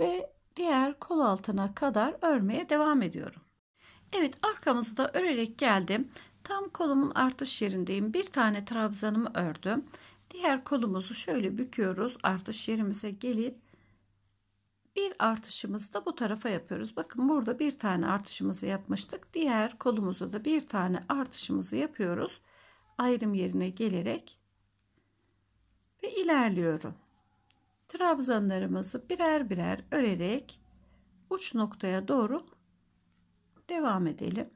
ve diğer kol altına kadar örmeye devam ediyorum. Evet arkamızı da örerek geldim. Tam kolumun artış yerindeyim. Bir tane trabzanımı ördüm. Diğer kolumuzu şöyle büküyoruz. Artış yerimize gelip bir artışımızı da bu tarafa yapıyoruz. Bakın burada bir tane artışımızı yapmıştık. Diğer kolumuzu da bir tane artışımızı yapıyoruz. Ayrım yerine gelerek ve ilerliyorum. Trabzanlarımızı birer birer örerek uç noktaya doğru devam edelim.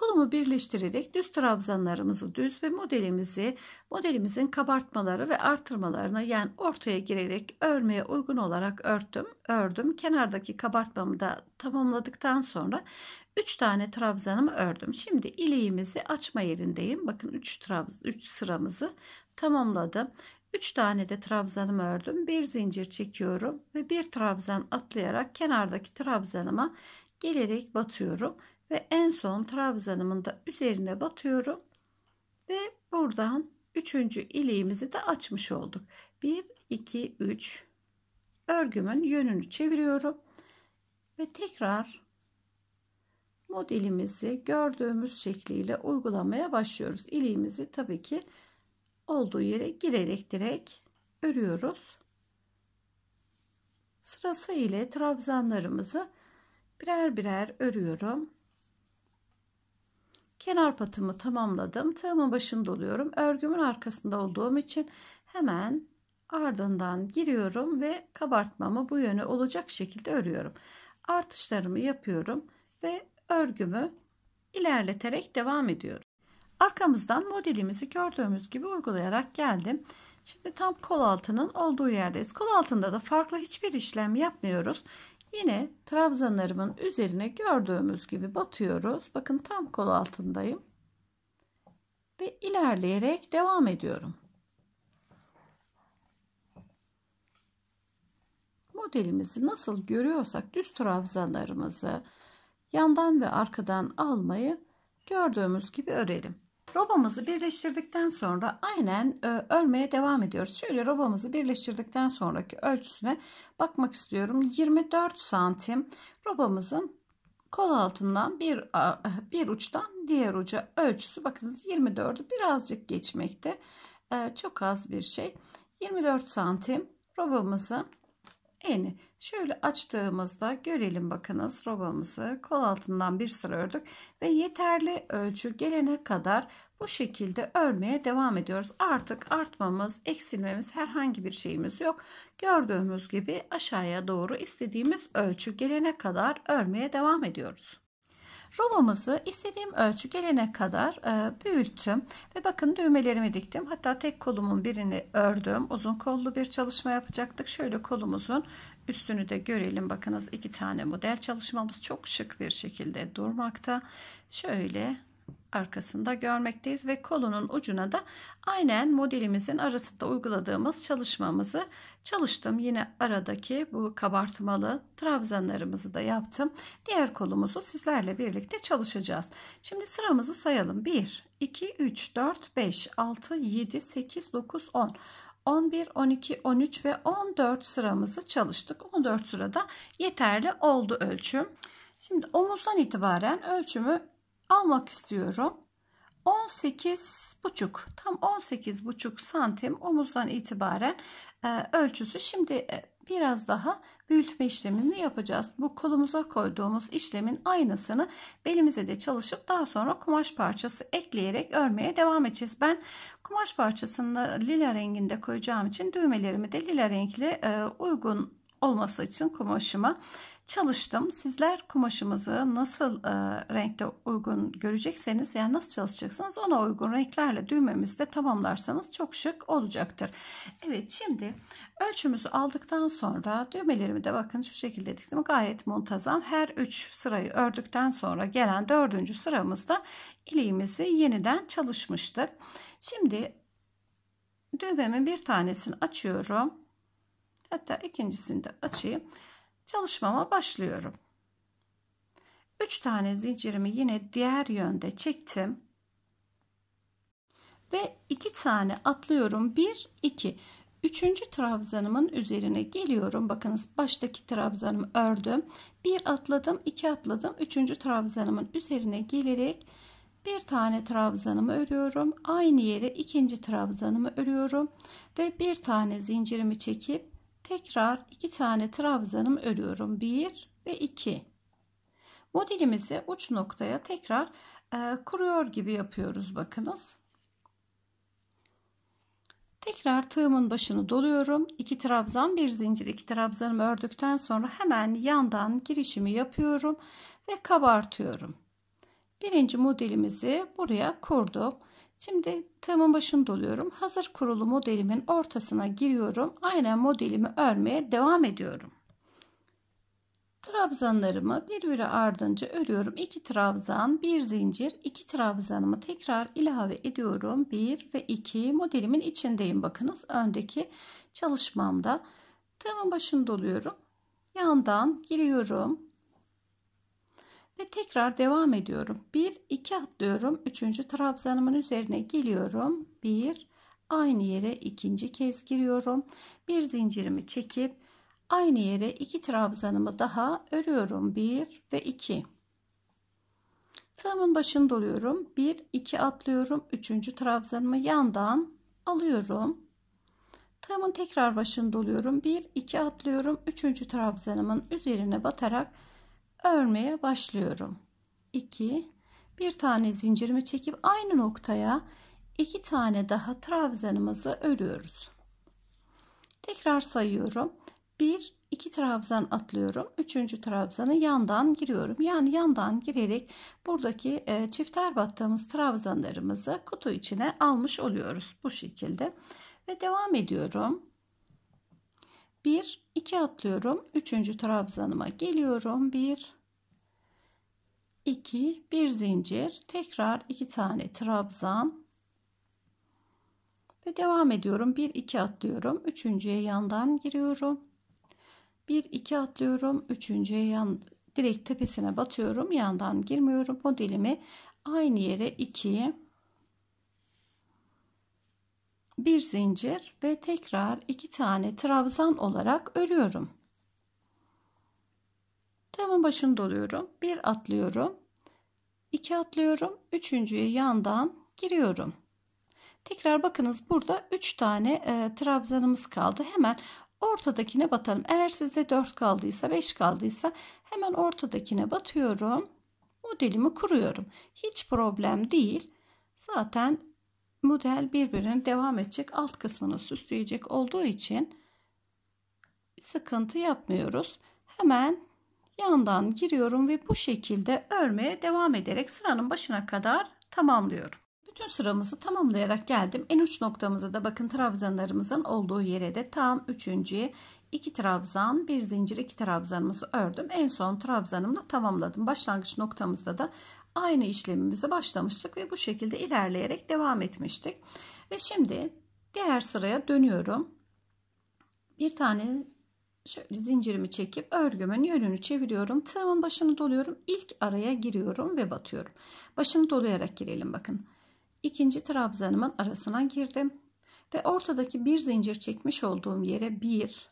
Kolumu birleştirerek düz trabzanlarımızı düz ve modelimizi modelimizin kabartmaları ve artırmalarına yani ortaya girerek örmeye uygun olarak örttüm. Ördüm. Kenardaki kabartmamı da tamamladıktan sonra 3 tane trabzanımı ördüm. Şimdi ileğimizi açma yerindeyim. Bakın 3 trabz 3 sıramızı tamamladım. 3 tane de trabzanımı ördüm. Bir zincir çekiyorum ve bir trabzan atlayarak kenardaki trabzanıma gelerek batıyorum ve en son trabzanımın da üzerine batıyorum ve buradan üçüncü iliğimizi de açmış olduk 1 2 3 örgümün yönünü çeviriyorum ve tekrar modelimizi gördüğümüz şekliyle uygulamaya başlıyoruz iliğimizi tabii ki olduğu yere girerek direkt örüyoruz sırası ile trabzanlarımızı birer birer örüyorum Kenar patımı tamamladım. Tığımın başını doluyorum. Örgümün arkasında olduğum için hemen ardından giriyorum ve kabartmamı bu yöne olacak şekilde örüyorum. Artışlarımı yapıyorum ve örgümü ilerleterek devam ediyorum. Arkamızdan modelimizi gördüğümüz gibi uygulayarak geldim. Şimdi tam kol altının olduğu yerdeyiz. Kol altında da farklı hiçbir işlem yapmıyoruz. Yine trabzanlarımın üzerine gördüğümüz gibi batıyoruz. Bakın tam kol altındayım. Ve ilerleyerek devam ediyorum. Modelimizi nasıl görüyorsak düz trabzanlarımızı yandan ve arkadan almayı gördüğümüz gibi örelim. Robamızı birleştirdikten sonra aynen e, örmeye devam ediyoruz. Şöyle robamızı birleştirdikten sonraki ölçüsüne bakmak istiyorum. 24 santim robamızın kol altından bir, bir uçtan diğer uca ölçüsü bakınız 24'ü birazcık geçmekte. E, çok az bir şey. 24 santim robamızı eni. Şöyle açtığımızda görelim bakınız robamızı kol altından bir sıra ördük ve yeterli ölçü gelene kadar bu şekilde örmeye devam ediyoruz. Artık artmamız, eksilmemiz herhangi bir şeyimiz yok. Gördüğümüz gibi aşağıya doğru istediğimiz ölçü gelene kadar örmeye devam ediyoruz. Robamızı istediğim ölçü gelene kadar e, büyüttüm ve bakın düğmelerimi diktim. Hatta tek kolumun birini ördüm. Uzun kollu bir çalışma yapacaktık. Şöyle kolumuzun Üstünü de görelim. Bakınız iki tane model çalışmamız çok şık bir şekilde durmakta. Şöyle arkasında görmekteyiz ve kolunun ucuna da aynen modelimizin arasında uyguladığımız çalışmamızı çalıştım. Yine aradaki bu kabartmalı trabzanlarımızı da yaptım. Diğer kolumuzu sizlerle birlikte çalışacağız. Şimdi sıramızı sayalım. 1, 2, 3, 4, 5, 6, 7, 8, 9, 10. 11, 12, 13 ve 14 sıramızı çalıştık. 14 sırada yeterli oldu ölçüm. Şimdi omuzdan itibaren ölçümü almak istiyorum. 18 buçuk tam 18 buçuk santim omuzdan itibaren e, ölçüsü şimdi e, biraz daha büyütme işlemini yapacağız. Bu kolumuza koyduğumuz işlemin aynısını belimize de çalışıp daha sonra kumaş parçası ekleyerek örmeye devam edeceğiz. Ben kumaş parçasını lila renginde koyacağım için düğmelerimi de lila renkli e, uygun olması için kumaşıma çalıştım. Sizler kumaşımızı nasıl e, renkte uygun görecekseniz yani nasıl çalışacaksınız ona uygun renklerle düğmemizde tamamlarsanız çok şık olacaktır. Evet şimdi ölçümüzü aldıktan sonra düğmelerimi de bakın şu şekilde diktim gayet muntazam. Her 3 sırayı ördükten sonra gelen 4. sıramızda iliğimizi yeniden çalışmıştık. Şimdi düğmemin bir tanesini açıyorum. Hatta ikincisini de açayım. Çalışmama başlıyorum. 3 tane zincirimi yine diğer yönde çektim. Ve 2 tane atlıyorum. 1 2 Üçüncü trabzanımın üzerine geliyorum. Bakınız baştaki trabzanımı ördüm. Bir atladım, iki atladım. Üçüncü trabzanımın üzerine gelerek bir tane trabzanımı örüyorum. Aynı yere ikinci trabzanımı örüyorum. Ve bir tane zincirimi çekip Tekrar iki tane trabzanım örüyorum. bir ve iki. Modelimizi uç noktaya tekrar e, kuruyor gibi yapıyoruz. Bakınız. Tekrar tığımın başını doluyorum. iki trabzan bir zincir iki trabzanımı ördükten sonra hemen yandan girişimi yapıyorum ve kabartıyorum. Birinci modelimizi buraya kurdum. Şimdi tığımın başını doluyorum. Hazır kurulu modelimin ortasına giriyorum. Aynen modelimi örmeye devam ediyorum. Trabzanlarımı birbiri ardınca örüyorum. 2 trabzan, 1 zincir, 2 trabzanımı tekrar ilave ediyorum. 1 ve 2 modelimin içindeyim. Bakınız öndeki çalışmamda. Tığımın başını doluyorum. Yandan giriyorum. Ve tekrar devam ediyorum. 1, 2 atlıyorum. 3. trabzanımın üzerine geliyorum. 1, aynı yere ikinci kez giriyorum. Bir zincirimi çekip aynı yere iki trabzanımı daha örüyorum. 1 ve 2. Tığımın başını doluyorum. 1, 2 atlıyorum. 3. trabzanımı yandan alıyorum. Tığımın tekrar başını doluyorum. 1, 2 atlıyorum. 3. trabzanımın üzerine batarak örmeye başlıyorum. 2 bir tane zincirimi çekip aynı noktaya iki tane daha trabzanımızı örüyoruz. Tekrar sayıyorum. 1 2 trabzan atlıyorum. 3. trabzanı yandan giriyorum. Yani yandan girerek buradaki e, çifter battığımız trabzanlarımızı kutu içine almış oluyoruz bu şekilde. Ve devam ediyorum. 1 2 atlıyorum. 3. trabzanıma geliyorum. 1 2 1 zincir. Tekrar 2 tane trabzan. Ve devam ediyorum. 1 2 atlıyorum. 3.ye yandan giriyorum. 1 2 atlıyorum. 3.ye yan direkt tepesine batıyorum. Yandan girmiyorum. Modelimi aynı yere 2 bir zincir ve tekrar iki tane trabzan olarak örüyorum. Tığımın başını doluyorum. Bir atlıyorum. iki atlıyorum. Üçüncüyü yandan giriyorum. Tekrar bakınız burada üç tane e, trabzanımız kaldı. Hemen ortadakine batalım. Eğer sizde dört kaldıysa beş kaldıysa hemen ortadakine batıyorum. Modelimi kuruyorum. Hiç problem değil. Zaten model birbirinin devam edecek alt kısmını süsleyecek olduğu için sıkıntı yapmıyoruz. Hemen yandan giriyorum ve bu şekilde örmeye devam ederek sıranın başına kadar tamamlıyorum. Bütün sıramızı tamamlayarak geldim. En uç noktamıza da bakın trabzanlarımızın olduğu yere de tam üçüncü iki trabzan, bir zincir iki trabzanımızı ördüm. En son trabzanımla tamamladım. Başlangıç noktamızda da aynı işlemimize başlamıştık ve bu şekilde ilerleyerek devam etmiştik. Ve şimdi diğer sıraya dönüyorum. Bir tane şöyle zincirimi çekip örgümün yönünü çeviriyorum. Tığımın başını doluyorum. İlk araya giriyorum ve batıyorum. Başını dolayarak girelim bakın. İkinci trabzanımın arasına girdim. Ve ortadaki bir zincir çekmiş olduğum yere bir,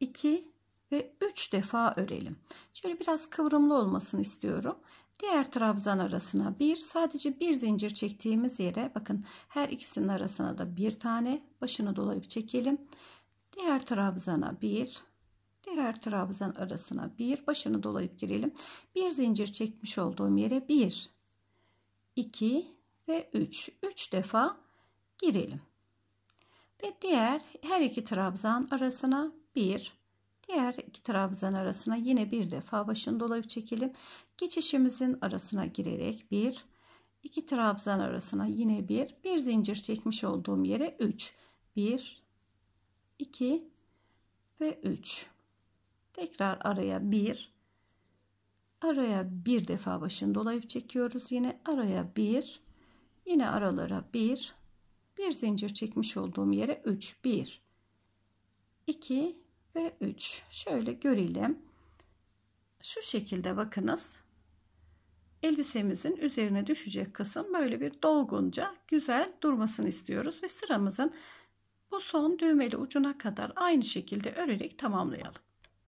iki ve üç defa örelim. Şöyle biraz kıvrımlı olmasını istiyorum. Diğer trabzan arasına bir sadece bir zincir çektiğimiz yere bakın her ikisinin arasına da bir tane başını dolayıp çekelim. Diğer trabzana bir diğer trabzan arasına bir başını dolayıp girelim. Bir zincir çekmiş olduğum yere bir, iki ve üç. Üç defa girelim. Ve diğer her iki trabzan arasına bir Diğer iki trabzan arasına yine bir defa başın dolayıp çekelim. Geçişimizin arasına girerek bir, iki trabzan arasına yine bir, bir zincir çekmiş olduğum yere üç, bir, iki ve üç. Tekrar araya bir, araya bir defa başın dolayıp çekiyoruz. Yine araya bir, yine aralara bir, bir zincir çekmiş olduğum yere üç, bir, iki ve 3. Şöyle görelim. Şu şekilde bakınız. Elbisemizin üzerine düşecek kısım böyle bir dolgunca güzel durmasını istiyoruz ve sıramızın bu son düğmeli ucuna kadar aynı şekilde örerek tamamlayalım.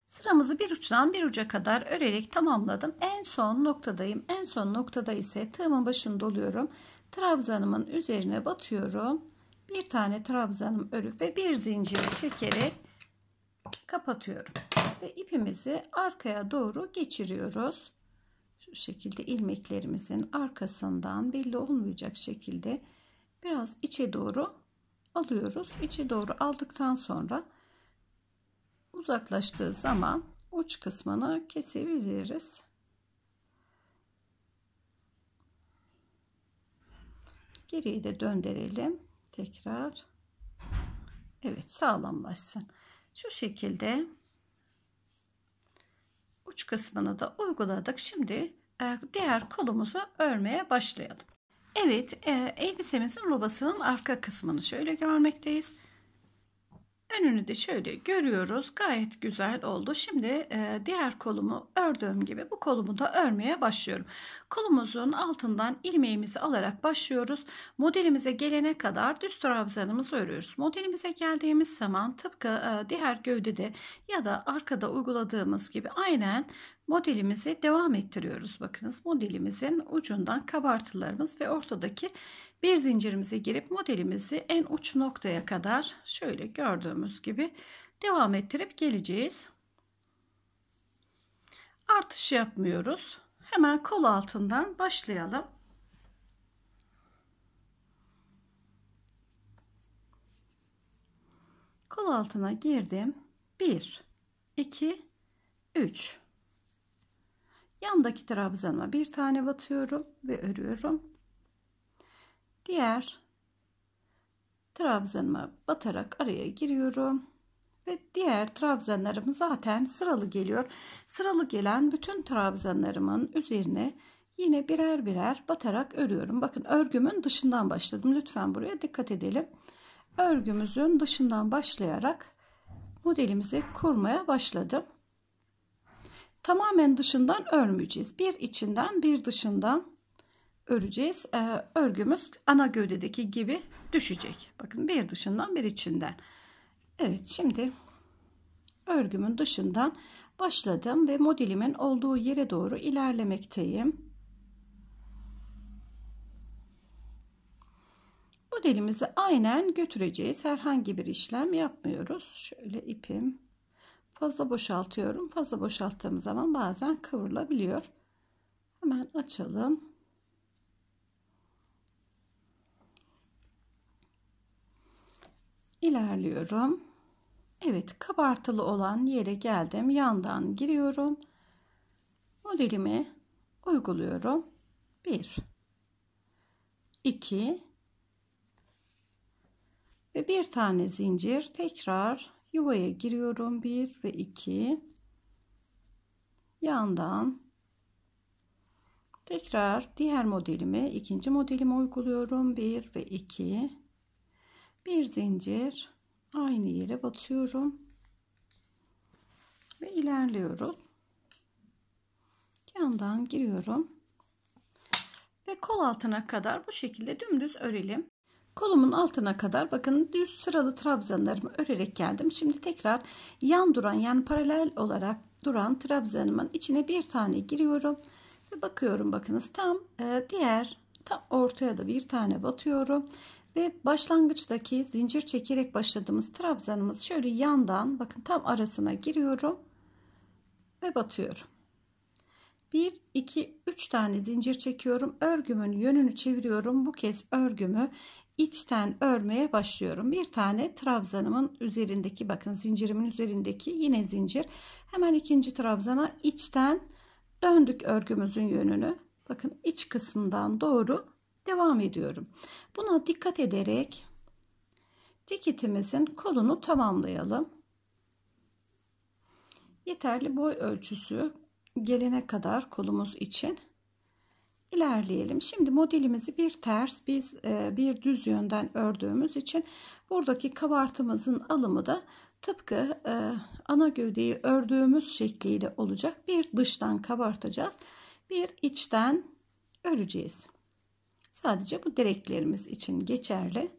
Sıramızı bir uçtan bir uca kadar örerek tamamladım. En son noktadayım. En son noktada ise tığımın başını doluyorum. Trabzanımın üzerine batıyorum. Bir tane trabzanım örüp ve bir zincir çekerek kapatıyorum. Ve ipimizi arkaya doğru geçiriyoruz. Şu şekilde ilmeklerimizin arkasından belli olmayacak şekilde biraz içe doğru alıyoruz. İçe doğru aldıktan sonra uzaklaştığı zaman uç kısmını kesebiliriz. Geriye de döndürelim. Tekrar. Evet sağlamlaşsın. Şu şekilde uç kısmını da uyguladık. Şimdi e, diğer kolumuzu örmeye başlayalım. Evet e, elbisemizin robasının arka kısmını şöyle görmekteyiz. Önünü de şöyle görüyoruz. Gayet güzel oldu. Şimdi e, diğer kolumu ördüğüm gibi bu kolumu da örmeye başlıyorum. Kolumuzun altından ilmeğimizi alarak başlıyoruz. Modelimize gelene kadar düz trabzanımızı örüyoruz. Modelimize geldiğimiz zaman tıpkı e, diğer gövdede ya da arkada uyguladığımız gibi aynen modelimizi devam ettiriyoruz. Bakınız modelimizin ucundan kabartılarımız ve ortadaki bir zincirimize girip modelimizi en uç noktaya kadar şöyle gördüğümüz gibi devam ettirip geleceğiz. Artış yapmıyoruz. Hemen kol altından başlayalım. Kol altına girdim. 1 2 3 Yandaki trabzanıma bir tane batıyorum ve örüyorum diğer trabzanımı batarak araya giriyorum ve diğer trabzanlarım zaten sıralı geliyor. Sıralı gelen bütün trabzanlarımın üzerine yine birer birer batarak örüyorum. Bakın örgümün dışından başladım. Lütfen buraya dikkat edelim. Örgümüzün dışından başlayarak modelimizi kurmaya başladım. Tamamen dışından örmeyeceğiz. Bir içinden bir dışından öreceğiz. Ee, örgümüz ana gövdedeki gibi düşecek. Bakın bir dışından bir içinden. Evet şimdi örgümün dışından başladım ve modelimin olduğu yere doğru ilerlemekteyim. Modelimizi aynen götüreceğiz. Herhangi bir işlem yapmıyoruz. Şöyle ipim fazla boşaltıyorum. Fazla boşalttığım zaman bazen kıvrılabiliyor. Hemen açalım. ilerliyorum. Evet kabartılı olan yere geldim. Yandan giriyorum. Modelimi uyguluyorum. 1 2 ve bir tane zincir tekrar yuvaya giriyorum 1 ve 2 yandan tekrar diğer modelimi ikinci modelimi uyguluyorum 1 ve 2 bir zincir aynı yere batıyorum ve ilerliyorum yandan giriyorum ve kol altına kadar bu şekilde dümdüz örelim kolumun altına kadar bakın düz sıralı trabzanlarımı örerek geldim şimdi tekrar yan duran yani paralel olarak duran trabzanımın içine bir tane giriyorum ve bakıyorum bakınız tam e, diğer tam ortaya da bir tane batıyorum ve başlangıçtaki zincir çekerek başladığımız trabzanımız şöyle yandan bakın tam arasına giriyorum ve batıyorum. 1 2 3 tane zincir çekiyorum. Örgümün yönünü çeviriyorum. Bu kez örgümü içten örmeye başlıyorum. Bir tane trabzanımın üzerindeki bakın zincirimin üzerindeki yine zincir. Hemen ikinci trabzana içten döndük örgümüzün yönünü. Bakın iç kısmından doğru Devam ediyorum. Buna dikkat ederek ceketimizin kolunu tamamlayalım. Yeterli boy ölçüsü gelene kadar kolumuz için ilerleyelim. Şimdi modelimizi bir ters biz e, bir düz yönden ördüğümüz için buradaki kabartımızın alımı da tıpkı e, ana gövdeyi ördüğümüz şekliyle olacak. Bir dıştan kabartacağız. Bir içten öreceğiz. Sadece bu direklerimiz için geçerli.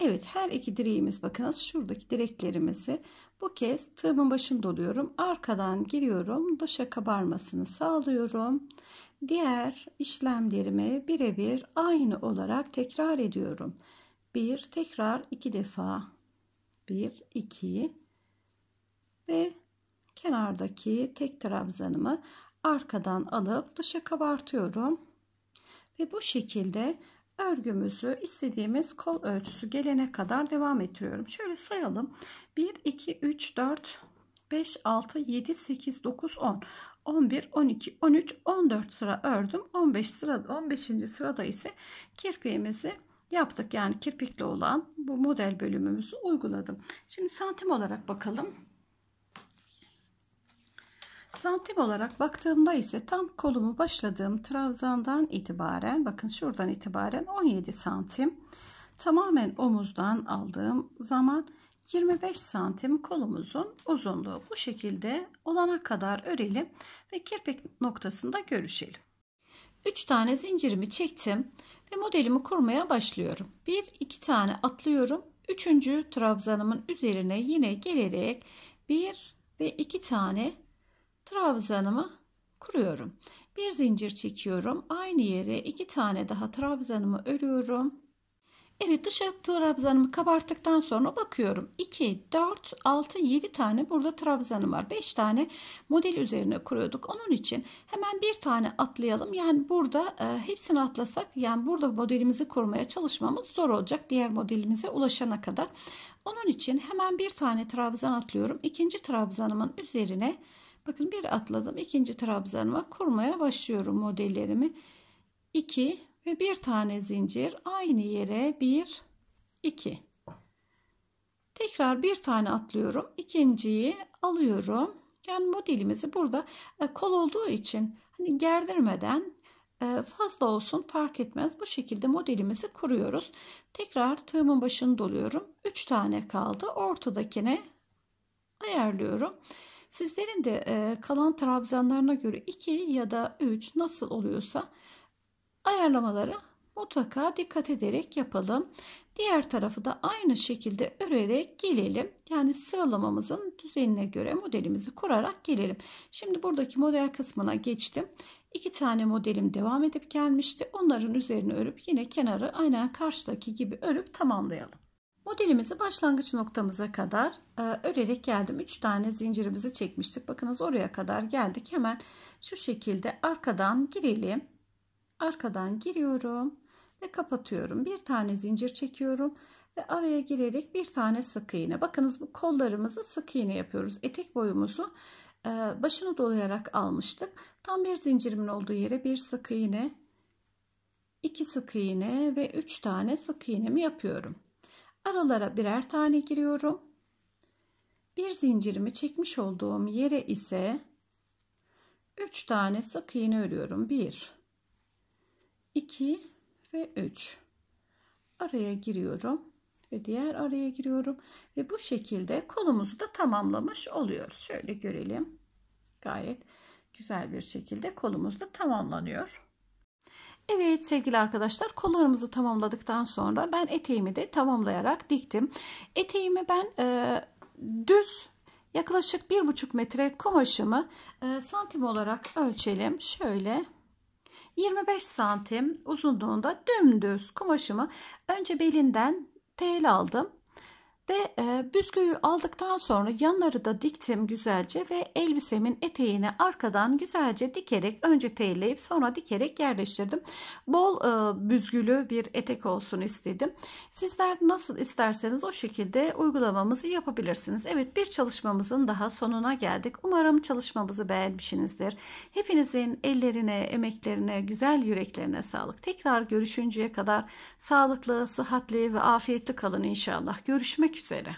Evet her iki direğimiz bakınız şuradaki direklerimizi bu kez tığımın başını doluyorum. Arkadan giriyorum. daşa kabarmasını sağlıyorum. Diğer işlemlerimi birebir aynı olarak tekrar ediyorum. Bir tekrar iki defa. Bir iki ve kenardaki tek trabzanımı arkadan alıp dışa kabartıyorum. Ve bu şekilde örgümüzü istediğimiz kol ölçüsü gelene kadar devam ettiriyorum. Şöyle sayalım. 1, 2, 3, 4, 5, 6, 7, 8, 9, 10. 11, 12, 13, 14 sıra ördüm. 15 sırada 15. sırada ise kirpiğimizi yaptık. Yani kirpikli olan bu model bölümümüzü uyguladım. Şimdi santim olarak bakalım. Santim olarak baktığımda ise tam kolumu başladığım trabzandan itibaren bakın şuradan itibaren 17 santim tamamen omuzdan aldığım zaman 25 santim kolumuzun uzunluğu bu şekilde olana kadar örelim ve kirpik noktasında görüşelim. 3 tane zincirimi çektim ve modelimi kurmaya başlıyorum. 1 2 tane atlıyorum. 3. trabzanımın üzerine yine gelerek 1 ve 2 tane trabzanımı kuruyorum. Bir zincir çekiyorum. Aynı yere iki tane daha trabzanımı örüyorum. Evet dış trabzanımı kabarttıktan sonra bakıyorum. 2, 4, 6, 7 tane burada trabzanım var. 5 tane model üzerine kuruyorduk. Onun için hemen bir tane atlayalım. Yani burada e, hepsini atlasak yani burada modelimizi kurmaya çalışmamız zor olacak. Diğer modelimize ulaşana kadar. Onun için hemen bir tane trabzan atlıyorum. İkinci trabzanımın üzerine Bakın bir atladım. ikinci trabzanıma kurmaya başlıyorum modellerimi. 2 ve bir tane zincir aynı yere 1 2 tekrar bir tane atlıyorum ikinciyi alıyorum yani modelimizi burada e, kol olduğu için hani gerdirmeden e, fazla olsun fark etmez bu şekilde modelimizi kuruyoruz tekrar tığımın başını doluyorum 3 tane kaldı ortadakine ayarlıyorum Sizlerin de e, kalan trabzanlarına göre 2 ya da 3 nasıl oluyorsa ayarlamaları mutlaka dikkat ederek yapalım. Diğer tarafı da aynı şekilde örerek gelelim. Yani sıralamamızın düzenine göre modelimizi kurarak gelelim. Şimdi buradaki model kısmına geçtim. İki tane modelim devam edip gelmişti. Onların üzerine örüp yine kenarı aynen karşıdaki gibi örüp tamamlayalım. Modelimizi başlangıç noktamıza kadar e, örerek geldim. 3 tane zincirimizi çekmiştik. Bakınız oraya kadar geldik. Hemen şu şekilde arkadan girelim. Arkadan giriyorum ve kapatıyorum. Bir tane zincir çekiyorum ve araya girerek bir tane sık iğne. Bakınız bu kollarımızı sık iğne yapıyoruz. Etek boyumuzu e, başını dolayarak almıştık. Tam bir zincirimin olduğu yere bir sık iğne, iki sık iğne ve üç tane sık iğnemi yapıyorum. Aralara birer tane giriyorum. Bir zincirimi çekmiş olduğum yere ise 3 tane sık iğne örüyorum. 1 2 ve 3. Araya giriyorum ve diğer araya giriyorum ve bu şekilde kolumuzu da tamamlamış oluyoruz. Şöyle görelim. Gayet güzel bir şekilde kolumuz da tamamlanıyor. Evet sevgili arkadaşlar kollarımızı tamamladıktan sonra ben eteğimi de tamamlayarak diktim. Eteğimi ben e, düz yaklaşık bir buçuk metre kumaşımı e, santim olarak ölçelim. Şöyle 25 santim uzunluğunda dümdüz kumaşımı önce belinden tel aldım. Ve e, büsküyü aldıktan sonra yanları da diktim güzelce ve elbisemin eteğini arkadan güzelce dikerek önce teyeleyip sonra dikerek yerleştirdim. Bol e, büzgülü bir etek olsun istedim. Sizler nasıl isterseniz o şekilde uygulamamızı yapabilirsiniz. Evet bir çalışmamızın daha sonuna geldik. Umarım çalışmamızı beğenmişsinizdir. Hepinizin ellerine, emeklerine, güzel yüreklerine sağlık. Tekrar görüşünceye kadar sağlıklı, sıhhatli ve afiyetli kalın inşallah. Görüşmek said.